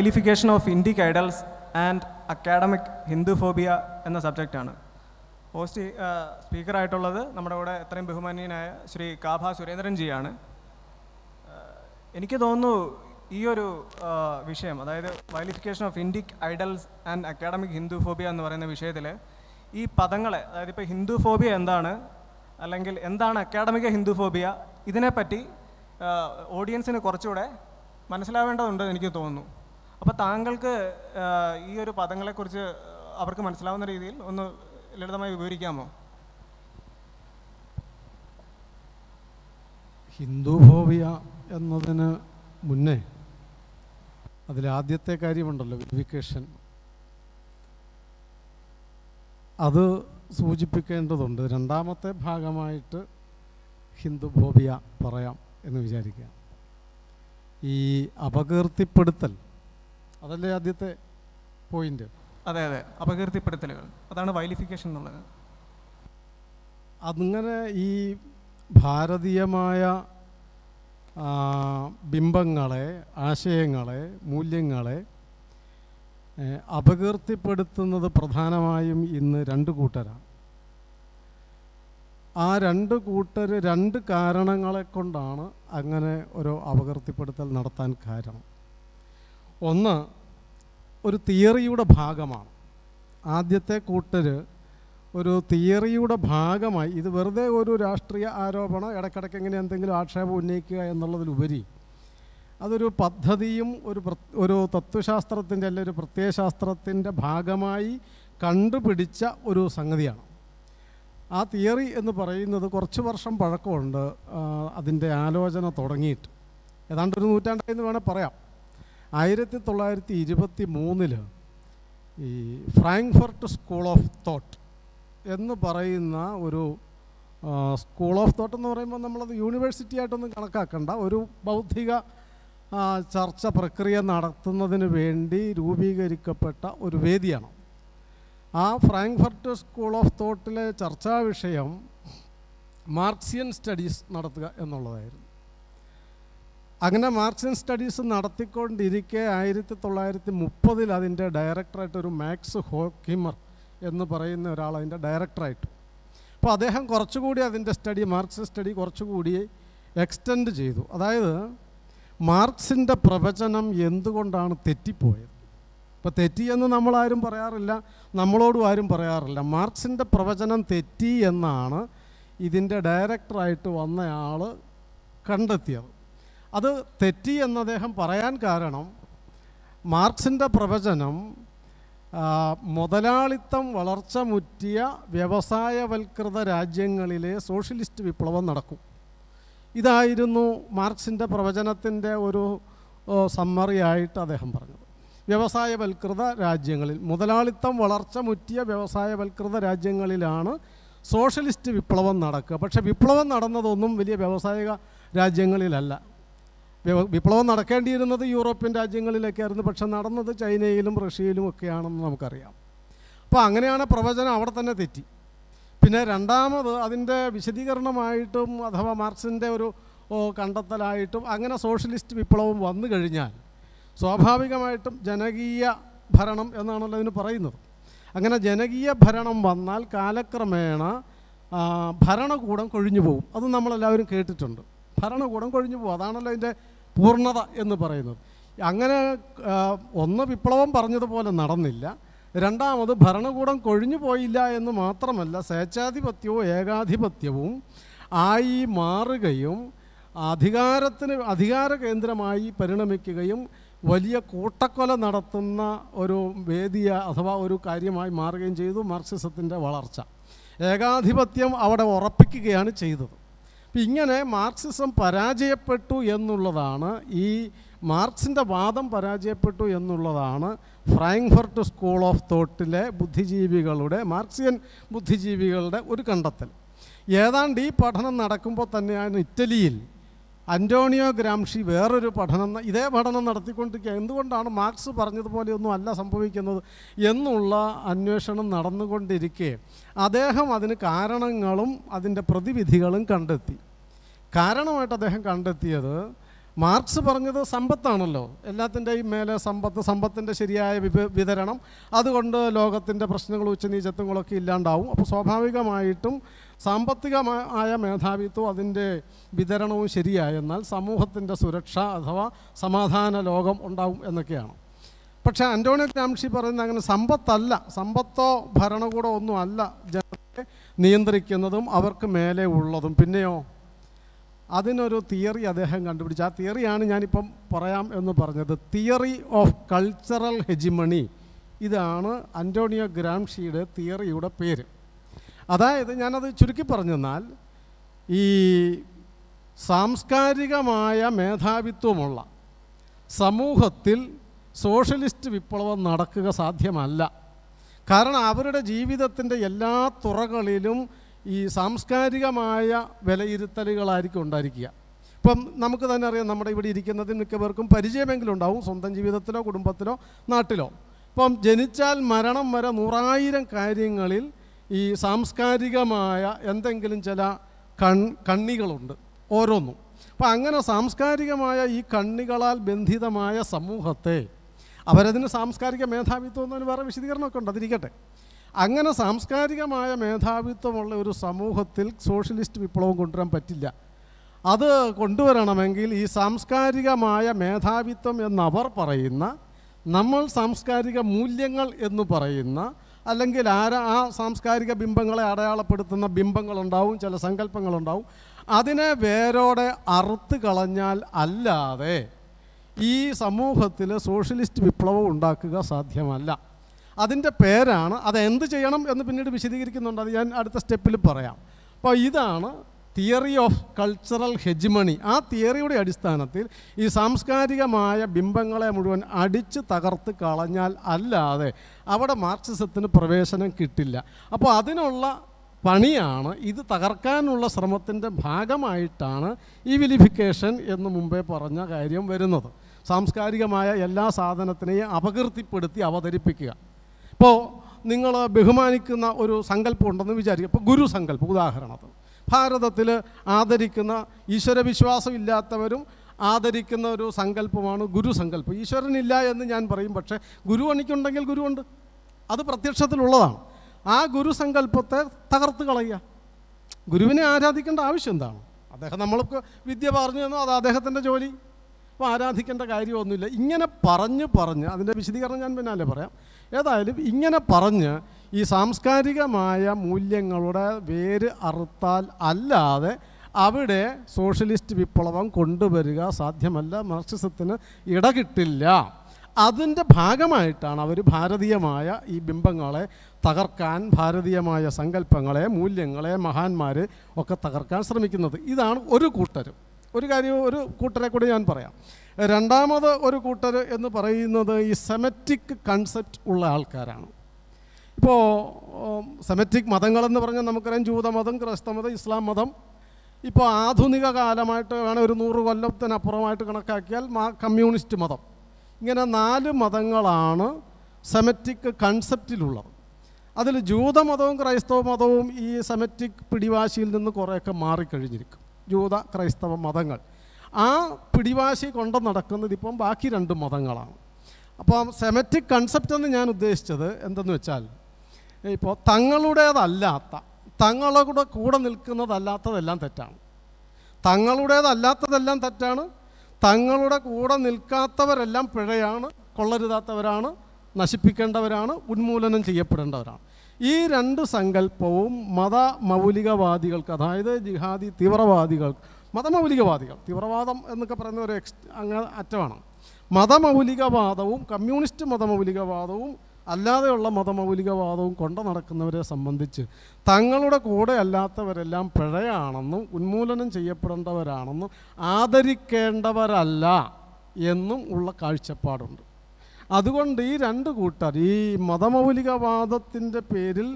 സൈലിഫിക്കേഷൻ of Indic idols and academic phobia എന്ന സബ്ജക്റ്റാണ് host സ്പീക്കറായിട്ടുള്ളത് നമ്മുടെ കൂടെ എത്രയും ബഹുമാനീയനായ ശ്രീ കാഭ ജിയാണ് എനിക്ക് തോന്നുന്നു ഈ ഒരു വിഷയം അതായത് vilification of Indic idols and academic phobia എന്ന് പറയുന്ന വിഷയത്തിൽ ഈ പദങ്ങളെ അതായത് ഇപ്പോൾ ഹിന്ദുഫോബിയ എന്താണ് അല്ലെങ്കിൽ എന്താണ് അക്കാഡമിക ഹിന്ദുഫോബിയ ഇതിനെപ്പറ്റി ഓഡിയൻസിന് കുറച്ചുകൂടെ മനസ്സിലാവേണ്ടതുണ്ടെന്ന് എനിക്ക് തോന്നുന്നു അപ്പോൾ താങ്കൾക്ക് ഈ ഒരു പദങ്ങളെക്കുറിച്ച് അവർക്ക് മനസ്സിലാവുന്ന രീതിയിൽ ഒന്ന് ലളിതമായി വിവരിക്കാമോ ഹിന്ദുഭോവിയ എന്നതിന് മുന്നേ അതിലാദ്യത്തെ കാര്യമുണ്ടല്ലോ വെരിഫിക്കേഷൻ അത് സൂചിപ്പിക്കേണ്ടതുണ്ട് രണ്ടാമത്തെ ഭാഗമായിട്ട് ഹിന്ദുഭോവിയ പറയാം എന്ന് വിചാരിക്കുക ഈ അപകീർത്തിപ്പെടുത്തൽ അതല്ലേ ആദ്യത്തെ പോയിന്റ് അതെ അതെ അപകീർത്തിപ്പെടുത്തലുകൾ അതാണ് വൈലിഫിക്കേഷൻ എന്നുള്ളത് അങ്ങനെ ഈ ഭാരതീയമായ ബിംബങ്ങളെ ആശയങ്ങളെ മൂല്യങ്ങളെ അപകീർത്തിപ്പെടുത്തുന്നത് പ്രധാനമായും ഇന്ന് രണ്ട് കൂട്ടരാണ് ആ രണ്ട് കൂട്ടർ രണ്ട് കാരണങ്ങളെ കൊണ്ടാണ് അങ്ങനെ ഒരു അപകീർത്തിപ്പെടുത്തൽ നടത്താൻ കാരണം ഒന്ന് ഒരു തിയറിയുടെ ഭാഗമാണ് ആദ്യത്തെ കൂട്ടർ ഒരു തിയറിയുടെ ഭാഗമായി ഇത് വെറുതെ ഒരു രാഷ്ട്രീയ ആരോപണം ഇടയ്ക്കിടയ്ക്ക് എങ്ങനെ എന്തെങ്കിലും ആക്ഷേപം ഉന്നയിക്കുക എന്നുള്ളതിലുപരി അതൊരു പദ്ധതിയും ഒരു ഒരു തത്വശാസ്ത്രത്തിൻ്റെ അല്ലെങ്കിൽ ഒരു പ്രത്യയശാസ്ത്രത്തിൻ്റെ ഭാഗമായി കണ്ടുപിടിച്ച ഒരു സംഗതിയാണ് ആ തിയറി എന്ന് പറയുന്നത് കുറച്ച് വർഷം പഴക്കമുണ്ട് അതിൻ്റെ ആലോചന തുടങ്ങിയിട്ട് ഏതാണ്ട് ഒരു നൂറ്റാണ്ടായി എന്ന് വേണേൽ പറയാം ആയിരത്തി തൊള്ളായിരത്തി ഇരുപത്തി മൂന്നിൽ ഈ ഫ്രാങ്ക്ഫർട്ട് സ്കൂൾ ഓഫ് തോട്ട് എന്ന് പറയുന്ന ഒരു സ്കൂൾ ഓഫ് തോട്ട് എന്ന് പറയുമ്പോൾ നമ്മളത് യൂണിവേഴ്സിറ്റി ആയിട്ടൊന്നും കണക്കാക്കണ്ട ഒരു ബൗദ്ധിക ചർച്ച പ്രക്രിയ നടത്തുന്നതിന് വേണ്ടി രൂപീകരിക്കപ്പെട്ട ഒരു വേദിയാണ് ആ ഫ്രാങ്ക്ഫർട്ട് സ്കൂൾ ഓഫ് തോട്ടിലെ ചർച്ചാ വിഷയം മാർക്സിയൻ സ്റ്റഡീസ് നടത്തുക എന്നുള്ളതായിരുന്നു അങ്ങനെ മാർക്സ് ആൻഡ് സ്റ്റഡീസ് നടത്തിക്കൊണ്ടിരിക്കെ ആയിരത്തി തൊള്ളായിരത്തി മുപ്പതിൽ അതിൻ്റെ ഡയറക്ടറായിട്ട് ഒരു മാക്സ് ഹോക്കിമർ എന്ന് പറയുന്ന ഒരാൾ അതിൻ്റെ ഡയറക്ടറായിട്ട് അപ്പോൾ അദ്ദേഹം കുറച്ചുകൂടി അതിൻ്റെ സ്റ്റഡി മാർക്സ് സ്റ്റഡി കുറച്ചുകൂടി എക്സ്റ്റെൻഡ് ചെയ്തു അതായത് മാർക്സിൻ്റെ പ്രവചനം എന്തുകൊണ്ടാണ് തെറ്റിപ്പോയത് ഇപ്പോൾ തെറ്റിയെന്ന് നമ്മളാരും പറയാറില്ല നമ്മളോടും ആരും പറയാറില്ല മാർക്സിൻ്റെ പ്രവചനം തെറ്റി എന്നാണ് ഇതിൻ്റെ ഡയറക്ടറായിട്ട് വന്നയാൾ കണ്ടെത്തിയത് അത് തെറ്റി എന്ന് അദ്ദേഹം പറയാൻ കാരണം മാർക്സിൻ്റെ പ്രവചനം മുതലാളിത്തം വളർച്ച മുറ്റിയ വ്യവസായവൽകൃത രാജ്യങ്ങളിലെ സോഷ്യലിസ്റ്റ് വിപ്ലവം നടക്കും ഇതായിരുന്നു മാർക്സിൻ്റെ പ്രവചനത്തിൻ്റെ ഒരു സമ്മറിയായിട്ട് അദ്ദേഹം പറഞ്ഞത് വ്യവസായവൽകൃത രാജ്യങ്ങളിൽ മുതലാളിത്തം വളർച്ച മുറ്റിയ വ്യവസായവൽകൃത രാജ്യങ്ങളിലാണ് സോഷ്യലിസ്റ്റ് വിപ്ലവം നടക്കുക പക്ഷേ വിപ്ലവം നടന്നതൊന്നും വലിയ വ്യവസായിക രാജ്യങ്ങളിലല്ല വിപ്ലവം നടക്കേണ്ടിയിരുന്നത് യൂറോപ്യൻ രാജ്യങ്ങളിലൊക്കെയായിരുന്നു പക്ഷെ നടന്നത് ചൈനയിലും റഷ്യയിലും ഒക്കെയാണെന്ന് നമുക്കറിയാം അപ്പോൾ അങ്ങനെയാണ് പ്രവചനം അവിടെ തന്നെ തെറ്റി പിന്നെ രണ്ടാമത് അതിൻ്റെ വിശദീകരണമായിട്ടും അഥവാ മാർക്സിൻ്റെ ഒരു കണ്ടെത്തലായിട്ടും അങ്ങനെ സോഷ്യലിസ്റ്റ് വിപ്ലവം വന്നു കഴിഞ്ഞാൽ സ്വാഭാവികമായിട്ടും ജനകീയ ഭരണം എന്നാണല്ലോ അതിന് പറയുന്നത് അങ്ങനെ ജനകീയ ഭരണം വന്നാൽ കാലക്രമേണ ഭരണകൂടം കൊഴിഞ്ഞു പോകും അത് നമ്മളെല്ലാവരും കേട്ടിട്ടുണ്ട് ഭരണകൂടം കൊഴിഞ്ഞു പോകും അതാണല്ലോ അതിൻ്റെ പൂർണ്ണത എന്ന് പറയുന്നത് അങ്ങനെ ഒന്ന് വിപ്ലവം പറഞ്ഞതുപോലെ നടന്നില്ല രണ്ടാമത് ഭരണകൂടം കൊഴിഞ്ഞു പോയില്ല എന്ന് മാത്രമല്ല സ്വേച്ഛാധിപത്യവും ഏകാധിപത്യവും ആയി മാറുകയും അധികാരത്തിന് അധികാര കേന്ദ്രമായി പരിണമിക്കുകയും വലിയ കൂട്ടക്കൊല നടത്തുന്ന ഒരു വേദിയ അഥവാ ഒരു കാര്യമായി മാറുകയും ചെയ്തു മാർക്സിസത്തിൻ്റെ വളർച്ച ഏകാധിപത്യം അവിടെ ഉറപ്പിക്കുകയാണ് ചെയ്തത് അപ്പം ഇങ്ങനെ മാർക്സിസം പരാജയപ്പെട്ടു എന്നുള്ളതാണ് ഈ മാർക്സിൻ്റെ വാദം പരാജയപ്പെട്ടു എന്നുള്ളതാണ് ഫ്രാങ്ക്ഫർട്ട് സ്കൂൾ ഓഫ് തോട്ടിലെ ബുദ്ധിജീവികളുടെ മാർക്സിയൻ ബുദ്ധിജീവികളുടെ ഒരു കണ്ടെത്തൽ ഏതാണ്ട് ഈ പഠനം നടക്കുമ്പോൾ തന്നെയാണ് ഇറ്റലിയിൽ അന്റോണിയോ ഗ്രാംഷി വേറൊരു പഠനം ഇതേ പഠനം നടത്തിക്കൊണ്ടിരിക്കുക എന്തുകൊണ്ടാണ് മാർക്സ് പറഞ്ഞതുപോലെയൊന്നും അല്ല സംഭവിക്കുന്നത് എന്നുള്ള അന്വേഷണം നടന്നുകൊണ്ടിരിക്കെ അദ്ദേഹം അതിന് കാരണങ്ങളും അതിൻ്റെ പ്രതിവിധികളും കണ്ടെത്തി കാരണമായിട്ട് അദ്ദേഹം കണ്ടെത്തിയത് മാർക്സ് പറഞ്ഞത് സമ്പത്താണല്ലോ എല്ലാത്തിൻ്റെയും മേലെ സമ്പത്ത് സമ്പത്തിൻ്റെ ശരിയായ വിതരണം അതുകൊണ്ട് ലോകത്തിൻ്റെ പ്രശ്നങ്ങളും ഉച്ചനീചത്വങ്ങളൊക്കെ ഇല്ലാണ്ടാവും അപ്പോൾ സ്വാഭാവികമായിട്ടും സാമ്പത്തികമായ മേധാവിത്വം അതിൻ്റെ വിതരണവും ശരിയായെന്നാൽ സമൂഹത്തിൻ്റെ സുരക്ഷ അഥവാ സമാധാന ലോകം ഉണ്ടാവും എന്നൊക്കെയാണ് പക്ഷേ അന്റോണിയോ ഗ്രാംഷി പറയുന്ന അങ്ങനെ സമ്പത്തല്ല സമ്പത്തോ ഭരണകൂടമോ ഒന്നും അല്ല ജനത്തെ നിയന്ത്രിക്കുന്നതും അവർക്ക് മേലെ ഉള്ളതും പിന്നെയോ അതിനൊരു തിയറി അദ്ദേഹം കണ്ടുപിടിച്ചു ആ തിയറിയാണ് ഞാനിപ്പം പറയാം എന്ന് പറഞ്ഞത് തിയറി ഓഫ് കൾച്ചറൽ ഹെജിമണി ഇതാണ് അന്റോണിയോ ഗ്രാംഷിയുടെ തിയറിയുടെ പേര് അതായത് ഞാനത് ചുരുക്കി പറഞ്ഞെന്നാൽ ഈ സാംസ്കാരികമായ മേധാവിത്വമുള്ള സമൂഹത്തിൽ സോഷ്യലിസ്റ്റ് വിപ്ലവം നടക്കുക സാധ്യമല്ല കാരണം അവരുടെ ജീവിതത്തിൻ്റെ എല്ലാ തുറകളിലും ഈ സാംസ്കാരികമായ വിലയിരുത്തലുകളായിരിക്കും ഉണ്ടായിരിക്കുക ഇപ്പം നമുക്ക് തന്നെ അറിയാം നമ്മുടെ ഇവിടെ ഇരിക്കുന്നതിന് മിക്കവർക്കും പരിചയമെങ്കിലും ഉണ്ടാവും സ്വന്തം ജീവിതത്തിലോ കുടുംബത്തിലോ നാട്ടിലോ ഇപ്പം ജനിച്ചാൽ മരണം വരെ നൂറായിരം കാര്യങ്ങളിൽ ഈ സാംസ്കാരികമായ എന്തെങ്കിലും ചില കൺ കണ്ണികളുണ്ട് ഓരോന്നും അപ്പം അങ്ങനെ സാംസ്കാരികമായ ഈ കണ്ണികളാൽ ബന്ധിതമായ സമൂഹത്തെ അവരതിന് സാംസ്കാരിക മേധാവിത്വം എന്നതിന് വേറെ വിശദീകരണമൊക്കെ ഉണ്ട് അതിരിക്കട്ടെ അങ്ങനെ സാംസ്കാരികമായ മേധാവിത്വമുള്ള ഒരു സമൂഹത്തിൽ സോഷ്യലിസ്റ്റ് വിപ്ലവം കൊണ്ടുവരാൻ പറ്റില്ല അത് കൊണ്ടുവരണമെങ്കിൽ ഈ സാംസ്കാരികമായ മേധാവിത്വം എന്നവർ പറയുന്ന നമ്മൾ സാംസ്കാരിക മൂല്യങ്ങൾ എന്ന് പറയുന്ന അല്ലെങ്കിൽ ആര ആ സാംസ്കാരിക ബിംബങ്ങളെ അടയാളപ്പെടുത്തുന്ന ബിംബങ്ങളുണ്ടാവും ചില സങ്കല്പങ്ങളുണ്ടാവും അതിനെ വേരോടെ അറുത്ത് കളഞ്ഞാൽ അല്ലാതെ ഈ സമൂഹത്തിൽ സോഷ്യലിസ്റ്റ് വിപ്ലവം ഉണ്ടാക്കുക സാധ്യമല്ല അതിൻ്റെ പേരാണ് അത് എന്ത് ചെയ്യണം എന്ന് പിന്നീട് വിശദീകരിക്കുന്നുണ്ട് അത് ഞാൻ അടുത്ത സ്റ്റെപ്പിൽ പറയാം അപ്പോൾ ഇതാണ് തിയറി ഓഫ് കൾച്ചറൽ ഹെജ്മണി ആ തിയറിയുടെ അടിസ്ഥാനത്തിൽ ഈ സാംസ്കാരികമായ ബിംബങ്ങളെ മുഴുവൻ അടിച്ച് തകർത്ത് കളഞ്ഞാൽ അല്ലാതെ അവിടെ മാർക്സിസത്തിന് പ്രവേശനം കിട്ടില്ല അപ്പോൾ അതിനുള്ള പണിയാണ് ഇത് തകർക്കാനുള്ള ശ്രമത്തിൻ്റെ ഭാഗമായിട്ടാണ് ഈ വിലിഫിക്കേഷൻ എന്ന് മുമ്പേ പറഞ്ഞ കാര്യം വരുന്നത് സാംസ്കാരികമായ എല്ലാ സാധനത്തിനെയും അപകീർത്തിപ്പെടുത്തി അവതരിപ്പിക്കുക ഇപ്പോൾ നിങ്ങൾ ബഹുമാനിക്കുന്ന ഒരു സങ്കല്പം ഉണ്ടെന്ന് വിചാരിക്കുക ഇപ്പോൾ ഗുരു സങ്കല്പം ഉദാഹരണത്തിന് ഭാരതത്തിൽ ആദരിക്കുന്ന ഈശ്വരവിശ്വാസം ഇല്ലാത്തവരും ആദരിക്കുന്ന ഒരു സങ്കല്പമാണ് ഗുരു സങ്കല്പം ഈശ്വരനില്ല എന്ന് ഞാൻ പറയും പക്ഷേ ഗുരു അണിക്കുണ്ടെങ്കിൽ ഗുരുവുണ്ട് അത് പ്രത്യക്ഷത്തിലുള്ളതാണ് ആ ഗുരു സങ്കല്പത്തെ തകർത്ത് കളയുക ഗുരുവിനെ ആരാധിക്കേണ്ട ആവശ്യം എന്താണ് അദ്ദേഹം നമ്മൾക്ക് വിദ്യ പറഞ്ഞു തന്നു അത് അദ്ദേഹത്തിൻ്റെ ജോലി അപ്പോൾ ആരാധിക്കേണ്ട കാര്യമൊന്നുമില്ല ഇങ്ങനെ പറഞ്ഞ് പറഞ്ഞ് അതിൻ്റെ വിശദീകരണം ഞാൻ പിന്നാലെ പറയാം ഏതായാലും ഇങ്ങനെ പറഞ്ഞ് ഈ സാംസ്കാരികമായ മൂല്യങ്ങളുടെ വേര് അറുത്താൽ അല്ലാതെ അവിടെ സോഷ്യലിസ്റ്റ് വിപ്ലവം കൊണ്ടുവരിക സാധ്യമല്ല മാർക്സിസത്തിന് ഇടകിട്ടില്ല അതിൻ്റെ ഭാഗമായിട്ടാണ് അവർ ഭാരതീയമായ ഈ ബിംബങ്ങളെ തകർക്കാൻ ഭാരതീയമായ സങ്കല്പങ്ങളെ മൂല്യങ്ങളെ മഹാന്മാർ ഒക്കെ തകർക്കാൻ ശ്രമിക്കുന്നത് ഇതാണ് ഒരു കൂട്ടരും ഒരു കാര്യം ഒരു കൂട്ടരെ കൂടി ഞാൻ പറയാം രണ്ടാമത് ഒരു കൂട്ടർ എന്ന് പറയുന്നത് ഈ സെമറ്റിക് കൺസെപ്റ്റ് ഉള്ള ആൾക്കാരാണ് ഇപ്പോൾ സെമറ്റിക് മതങ്ങളെന്ന് പറഞ്ഞാൽ നമുക്കറിയാം ജൂതമതം ക്രൈസ്തമതം ഇസ്ലാം മതം ഇപ്പോൾ ആധുനിക കാലമായിട്ട് വേണേൽ ഒരു നൂറ് കൊല്ലത്തിനപ്പുറമായിട്ട് കണക്കാക്കിയാൽ മാ കമ്മ്യൂണിസ്റ്റ് മതം ഇങ്ങനെ നാല് മതങ്ങളാണ് സെമറ്റിക് കൺസെപ്റ്റിലുള്ളത് അതിൽ ജൂതമതവും ക്രൈസ്തവ മതവും ഈ സെമറ്റിക് പിടിവാശിയിൽ നിന്ന് കുറേയൊക്കെ മാറിക്കഴിഞ്ഞിരിക്കും ജൂത ക്രൈസ്തവ മതങ്ങൾ ആ പിടിവാശി കൊണ്ട് നടക്കുന്നത് ഇപ്പം ബാക്കി രണ്ട് മതങ്ങളാണ് അപ്പം സെമറ്റിക് കൺസെപ്റ്റ് എന്ന് ഞാൻ ഉദ്ദേശിച്ചത് എന്തെന്ന് വെച്ചാൽ ഇപ്പോൾ തങ്ങളുടേതല്ലാത്ത തങ്ങളുടെ കൂടെ നിൽക്കുന്നതല്ലാത്തതെല്ലാം തെറ്റാണ് തങ്ങളുടേതല്ലാത്തതെല്ലാം തെറ്റാണ് തങ്ങളുടെ കൂടെ നിൽക്കാത്തവരെല്ലാം പിഴയാണ് കൊള്ളരുതാത്തവരാണ് നശിപ്പിക്കേണ്ടവരാണ് ഉന്മൂലനം ചെയ്യപ്പെടേണ്ടവരാണ് ഈ രണ്ട് സങ്കല്പവും മത മൗലികവാദികൾക്ക് അതായത് ജിഹാദി തീവ്രവാദികൾ മതമൗലികവാദികൾ തീവ്രവാദം എന്നൊക്കെ പറയുന്ന ഒരു എക്സ് അങ്ങ് അറ്റമാണ് മതമൗലികവാദവും കമ്മ്യൂണിസ്റ്റ് മതമൗലികവാദവും അല്ലാതെയുള്ള മതമൗലികവാദവും കൊണ്ട നടക്കുന്നവരെ സംബന്ധിച്ച് തങ്ങളുടെ കൂടെ അല്ലാത്തവരെല്ലാം പിഴയാണെന്നും ഉന്മൂലനം ചെയ്യപ്പെടേണ്ടവരാണെന്നും ആദരിക്കേണ്ടവരല്ല എന്നും ഉള്ള കാഴ്ചപ്പാടുണ്ട് അതുകൊണ്ട് ഈ രണ്ട് കൂട്ടർ ഈ മതമൗലികവാദത്തിൻ്റെ പേരിൽ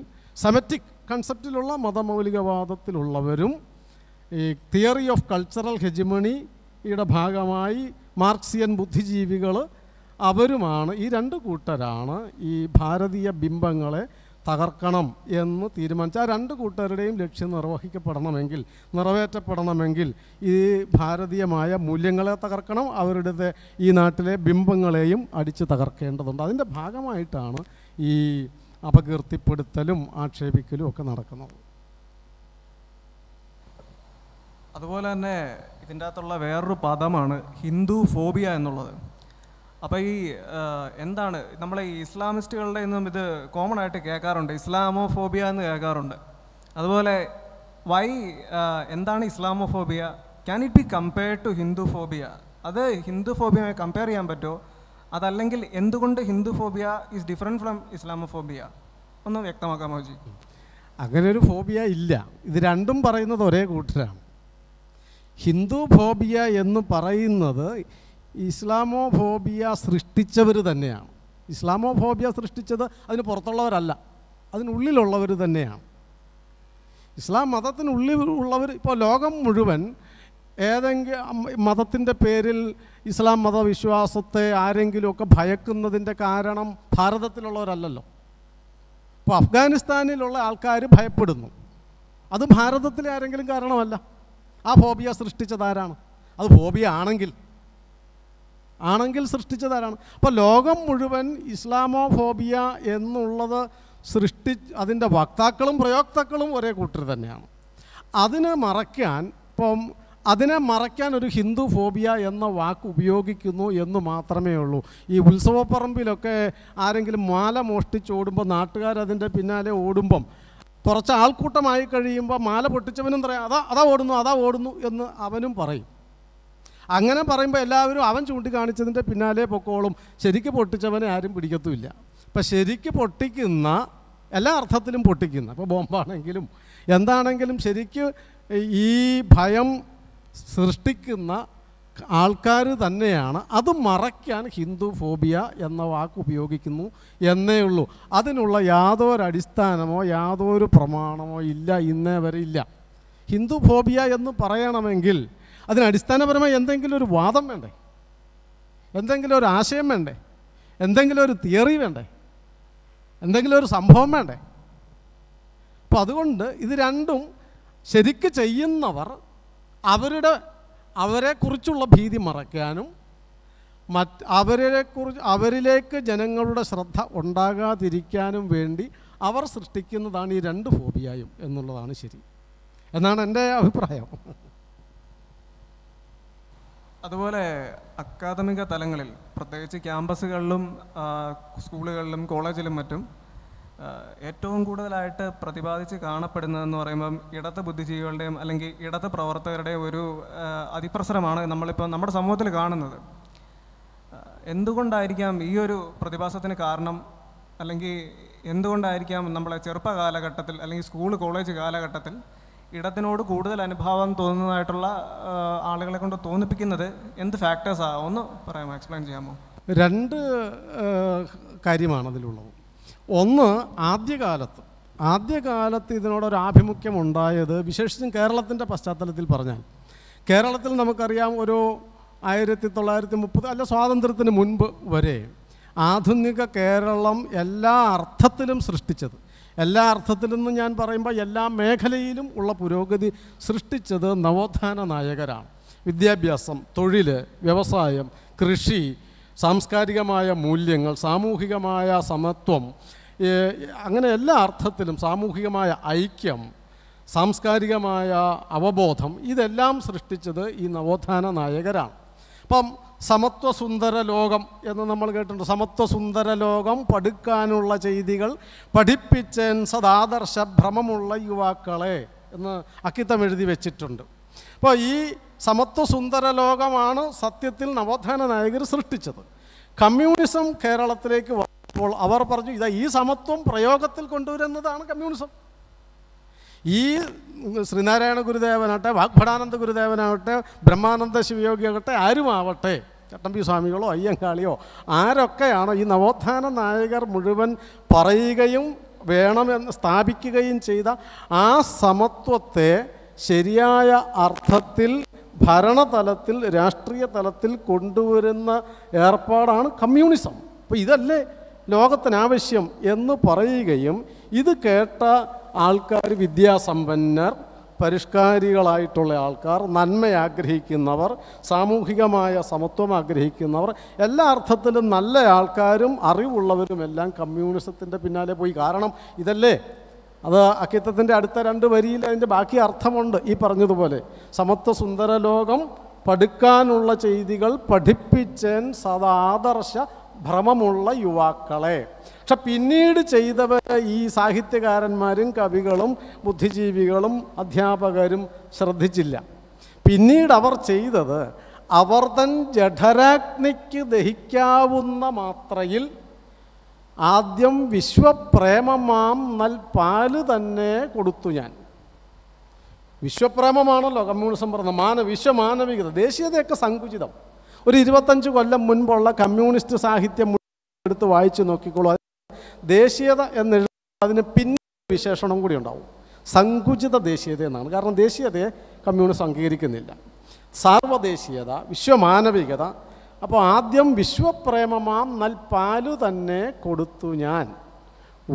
സെമറ്റിക് കൺസെപ്റ്റിലുള്ള മതമൗലികവാദത്തിലുള്ളവരും ഈ തിയറി ഓഫ് കൾച്ചറൽ ഹെജിമണിയുടെ ഭാഗമായി മാർക്സിയൻ ബുദ്ധിജീവികൾ അവരുമാണ് ഈ രണ്ട് കൂട്ടരാണ് ഈ ഭാരതീയ ബിംബങ്ങളെ തകർക്കണം എന്ന് തീരുമാനിച്ച ആ രണ്ട് കൂട്ടരുടെയും ലക്ഷ്യം നിർവഹിക്കപ്പെടണമെങ്കിൽ നിറവേറ്റപ്പെടണമെങ്കിൽ ഈ ഭാരതീയമായ മൂല്യങ്ങളെ തകർക്കണം അവരുടെ ഈ നാട്ടിലെ ബിംബങ്ങളെയും അടിച്ച് തകർക്കേണ്ടതുണ്ട് അതിൻ്റെ ഭാഗമായിട്ടാണ് ഈ അപകീർത്തിപ്പെടുത്തലും ആക്ഷേപിക്കലും ഒക്കെ നടക്കുന്നത് അതുപോലെ തന്നെ ഇതിൻ്റെ അകത്തുള്ള വേറൊരു പദമാണ് ഹിന്ദു ഫോബിയ എന്നുള്ളത് അപ്പോൾ ഈ എന്താണ് നമ്മളെ ഈ ഇസ്ലാമിസ്റ്റുകളുടെ ഒന്നും ഇത് കോമൺ ആയിട്ട് കേൾക്കാറുണ്ട് ഇസ്ലാമോഫോബിയ എന്ന് കേൾക്കാറുണ്ട് അതുപോലെ വൈ എന്താണ് Islamophobia can it be compared to Hinduphobia അത് ഹിന്ദുഫോബിയമായി കമ്പയർ ചെയ്യാൻ പറ്റുമോ അതല്ലെങ്കിൽ എന്തുകൊണ്ട് Hinduphobia is different from Islamophobia ഒന്ന് വ്യക്തമാക്കാമോ ജി അങ്ങനെ ഒരു ഫോബിയ ഇല്ല ഇത് രണ്ടും പറയുന്നത് ഒരേ കൂട്ടരാണ് ഹിന്ദു ഫോബിയ എന്ന് പറയുന്നത് ഇസ്ലാമോഫോബിയ സൃഷ്ടിച്ചവർ തന്നെയാണ് ഇസ്ലാമോഫോബിയ സൃഷ്ടിച്ചത് അതിന് പുറത്തുള്ളവരല്ല അതിനുള്ളിലുള്ളവർ തന്നെയാണ് ഇസ്ലാം മതത്തിനുള്ളിൽ ഉള്ളവർ ഇപ്പോൾ ലോകം മുഴുവൻ ഏതെങ്കിലും മതത്തിൻ്റെ പേരിൽ ഇസ്ലാം മതവിശ്വാസത്തെ ആരെങ്കിലുമൊക്കെ ഭയക്കുന്നതിൻ്റെ കാരണം ഭാരതത്തിലുള്ളവരല്ലല്ലോ ഇപ്പോൾ അഫ്ഗാനിസ്ഥാനിലുള്ള ആൾക്കാർ ഭയപ്പെടുന്നു അത് ഭാരതത്തിലെ ആരെങ്കിലും കാരണമല്ല ആ ഫോബിയ സൃഷ്ടിച്ചതാരാണ് അത് ഫോബിയ ആണെങ്കിൽ ആണെങ്കിൽ സൃഷ്ടിച്ചതാരാണ് അപ്പോൾ ലോകം മുഴുവൻ ഇസ്ലാമോഫോബിയ എന്നുള്ളത് സൃഷ്ടി അതിൻ്റെ വക്താക്കളും പ്രയോക്താക്കളും ഒരേ കൂട്ടർ തന്നെയാണ് അതിനെ മറയ്ക്കാൻ ഇപ്പം അതിനെ മറയ്ക്കാൻ ഒരു ഹിന്ദു ഫോബിയ എന്ന വാക്ക് ഉപയോഗിക്കുന്നു എന്ന് മാത്രമേ ഉള്ളൂ ഈ ഉത്സവപ്പറമ്പിലൊക്കെ ആരെങ്കിലും മാല മോഷ്ടിച്ചോടുമ്പോൾ നാട്ടുകാരതിൻ്റെ പിന്നാലെ ഓടുമ്പം കുറച്ച് ആൾക്കൂട്ടമായി കഴിയുമ്പോൾ മാല പൊട്ടിച്ചവനും പറയാം അതാ അതാ ഓടുന്നു അതാ ഓടുന്നു എന്ന് അവനും പറയും അങ്ങനെ പറയുമ്പോൾ എല്ലാവരും അവൻ ചൂണ്ടിക്കാണിച്ചതിൻ്റെ പിന്നാലെ പൊക്കോളും ശരിക്ക് പൊട്ടിച്ചവനെ ആരും പിടിക്കത്തുമില്ല അപ്പം ശരിക്ക് പൊട്ടിക്കുന്ന എല്ലാ അർത്ഥത്തിലും പൊട്ടിക്കുന്ന അപ്പോൾ ബോംബാണെങ്കിലും എന്താണെങ്കിലും ശരിക്ക് ഈ ഭയം സൃഷ്ടിക്കുന്ന ആൾക്കാർ തന്നെയാണ് അത് മറയ്ക്കാൻ ഹിന്ദു ഫോബിയ എന്ന വാക്ക് ഉപയോഗിക്കുന്നു എന്നേ ഉള്ളൂ അതിനുള്ള യാതൊരു അടിസ്ഥാനമോ യാതൊരു പ്രമാണമോ ഇല്ല ഇന്നേ വരെ ഇല്ല ഹിന്ദു ഫോബിയ എന്ന് പറയണമെങ്കിൽ അതിന് അടിസ്ഥാനപരമായി എന്തെങ്കിലും ഒരു വാദം വേണ്ടേ എന്തെങ്കിലും ഒരു ആശയം വേണ്ടേ എന്തെങ്കിലും ഒരു തിയറി വേണ്ടേ എന്തെങ്കിലും ഒരു സംഭവം വേണ്ടേ അപ്പോൾ അതുകൊണ്ട് ഇത് രണ്ടും ശരിക്ക് ചെയ്യുന്നവർ അവരുടെ അവരെക്കുറിച്ചുള്ള ഭീതി മറക്കാനും മറ്റ് അവരെക്കുറിച്ച് അവരിലേക്ക് ജനങ്ങളുടെ ശ്രദ്ധ ഉണ്ടാകാതിരിക്കാനും വേണ്ടി അവർ സൃഷ്ടിക്കുന്നതാണ് ഈ രണ്ട് ഫോബിയായും എന്നുള്ളതാണ് ശരി എന്നാണ് എൻ്റെ അഭിപ്രായം അതുപോലെ അക്കാദമിക തലങ്ങളിൽ പ്രത്യേകിച്ച് ക്യാമ്പസുകളിലും സ്കൂളുകളിലും കോളേജിലും മറ്റും ഏറ്റവും കൂടുതലായിട്ട് പ്രതിപാദിച്ച് കാണപ്പെടുന്നതെന്ന് പറയുമ്പം ഇടത്ത് ബുദ്ധിജീവികളുടെയും അല്ലെങ്കിൽ ഇടത്ത് പ്രവർത്തകരുടെയും ഒരു അതിപ്രസരമാണ് നമ്മളിപ്പോൾ നമ്മുടെ സമൂഹത്തിൽ കാണുന്നത് എന്തുകൊണ്ടായിരിക്കാം ഈ ഒരു പ്രതിഭാസത്തിന് കാരണം അല്ലെങ്കിൽ എന്തുകൊണ്ടായിരിക്കാം നമ്മളെ ചെറുപ്പ കാലഘട്ടത്തിൽ അല്ലെങ്കിൽ സ്കൂൾ കോളേജ് കാലഘട്ടത്തിൽ ഇടത്തിനോട് കൂടുതൽ അനുഭാവം തോന്നുന്നതായിട്ടുള്ള ആളുകളെ കൊണ്ട് തോന്നിപ്പിക്കുന്നത് എന്ത് ഫാക്ടേഴ്സാണ് ഒന്ന് പറയാമോ എക്സ്പ്ലെയിൻ ചെയ്യാമോ രണ്ട് കാര്യമാണ് അതിലുള്ളത് ഒന്ന് ആദ്യകാലത്ത് ആദ്യകാലത്ത് ഇതിനോടൊരാഭിമുഖ്യം ആഭിമുഖ്യം ഉണ്ടായത് വിശേഷിച്ചും കേരളത്തിൻ്റെ പശ്ചാത്തലത്തിൽ പറഞ്ഞാൽ കേരളത്തിൽ നമുക്കറിയാം ഒരു ആയിരത്തി തൊള്ളായിരത്തി മുപ്പത് അല്ല സ്വാതന്ത്ര്യത്തിന് മുൻപ് വരെ ആധുനിക കേരളം എല്ലാ അർത്ഥത്തിലും സൃഷ്ടിച്ചത് എല്ലാ അർത്ഥത്തിലെന്ന് ഞാൻ പറയുമ്പോൾ എല്ലാ മേഖലയിലും ഉള്ള പുരോഗതി സൃഷ്ടിച്ചത് നവോത്ഥാന നായകരാണ് വിദ്യാഭ്യാസം തൊഴിൽ വ്യവസായം കൃഷി സാംസ്കാരികമായ മൂല്യങ്ങൾ സാമൂഹികമായ സമത്വം അങ്ങനെ എല്ലാ അർത്ഥത്തിലും സാമൂഹികമായ ഐക്യം സാംസ്കാരികമായ അവബോധം ഇതെല്ലാം സൃഷ്ടിച്ചത് ഈ നവോത്ഥാന നായകരാണ് അപ്പം സമത്വസുന്ദര ലോകം എന്ന് നമ്മൾ കേട്ടിട്ടുണ്ട് സമത്വസുന്ദര ലോകം പഠിക്കാനുള്ള ചെയ്തികൾ പഠിപ്പിച്ച സദാദർശ ഭ്രമമുള്ള യുവാക്കളെ എന്ന് അക്കിത്തം എഴുതി വെച്ചിട്ടുണ്ട് അപ്പോൾ ഈ സമത്വസുന്ദര ലോകമാണ് സത്യത്തിൽ നവോത്ഥാന നായകർ സൃഷ്ടിച്ചത് കമ്മ്യൂണിസം കേരളത്തിലേക്ക് വന്നപ്പോൾ അവർ പറഞ്ഞു ഇതാ ഈ സമത്വം പ്രയോഗത്തിൽ കൊണ്ടുവരുന്നതാണ് കമ്മ്യൂണിസം ഈ ശ്രീനാരായണ ഗുരുദേവനാകട്ടെ വാഗ്ഭടാനന്ദ ഗുരുദേവനാകട്ടെ ബ്രഹ്മാനന്ദ ശിവയോഗിയാകട്ടെ ആരുമാവട്ടെ ചട്ടമ്പി സ്വാമികളോ അയ്യങ്കാളിയോ ആരൊക്കെയാണോ ഈ നവോത്ഥാന നായകർ മുഴുവൻ പറയുകയും വേണമെന്ന് സ്ഥാപിക്കുകയും ചെയ്ത ആ സമത്വത്തെ ശരിയായ അർത്ഥത്തിൽ ഭരണതലത്തിൽ രാഷ്ട്രീയ തലത്തിൽ കൊണ്ടുവരുന്ന ഏർപ്പാടാണ് കമ്മ്യൂണിസം അപ്പോൾ ഇതല്ലേ ലോകത്തിനാവശ്യം എന്ന് പറയുകയും ഇത് കേട്ട ആൾക്കാർ വിദ്യാസമ്പന്നർ പരിഷ്കാരികളായിട്ടുള്ള ആൾക്കാർ നന്മ ആഗ്രഹിക്കുന്നവർ സാമൂഹികമായ സമത്വം ആഗ്രഹിക്കുന്നവർ എല്ലാ അർത്ഥത്തിലും നല്ല ആൾക്കാരും അറിവുള്ളവരുമെല്ലാം കമ്മ്യൂണിസത്തിൻ്റെ പിന്നാലെ പോയി കാരണം ഇതല്ലേ അത് അക്കിത്തത്തിൻ്റെ അടുത്ത രണ്ട് വരിയിൽ അതിൻ്റെ ബാക്കി അർത്ഥമുണ്ട് ഈ പറഞ്ഞതുപോലെ സമത്വ സുന്ദര ലോകം പഠിക്കാനുള്ള ചെയ്തികൾ പഠിപ്പിച്ചൻ സദാദർശ ഭ്രമമുള്ള യുവാക്കളെ പക്ഷെ പിന്നീട് ചെയ്തവർ ഈ സാഹിത്യകാരന്മാരും കവികളും ബുദ്ധിജീവികളും അധ്യാപകരും ശ്രദ്ധിച്ചില്ല പിന്നീട് അവർ ചെയ്തത് അവർ തൻ ജഠരാഗ്നിക്ക് ദഹിക്കാവുന്ന മാത്രയിൽ ആദ്യം വിശ്വപ്രേമമാം പാല് തന്നെ കൊടുത്തു ഞാൻ വിശ്വപ്രേമമാണല്ലോ കമ്മ്യൂണിസം പറഞ്ഞ മാനവ വിശ്വമാനവികത ദേശീയതയൊക്കെ സങ്കുചിതം ഒരു ഇരുപത്തഞ്ച് കൊല്ലം മുൻപുള്ള കമ്മ്യൂണിസ്റ്റ് സാഹിത്യം എടുത്ത് വായിച്ചു നോക്കിക്കോളൂ ദേശീയത എന്നെഴുതുന്ന അതിന് പിന്നെ വിശേഷണം കൂടി ഉണ്ടാവും സങ്കുചിത ദേശീയത എന്നാണ് കാരണം ദേശീയതയെ കമ്മ്യൂണിസ്റ്റ് അംഗീകരിക്കുന്നില്ല സാർവദേശീയത വിശ്വമാനവികത അപ്പോൾ ആദ്യം വിശ്വപ്രേമമാം പാലു തന്നെ കൊടുത്തു ഞാൻ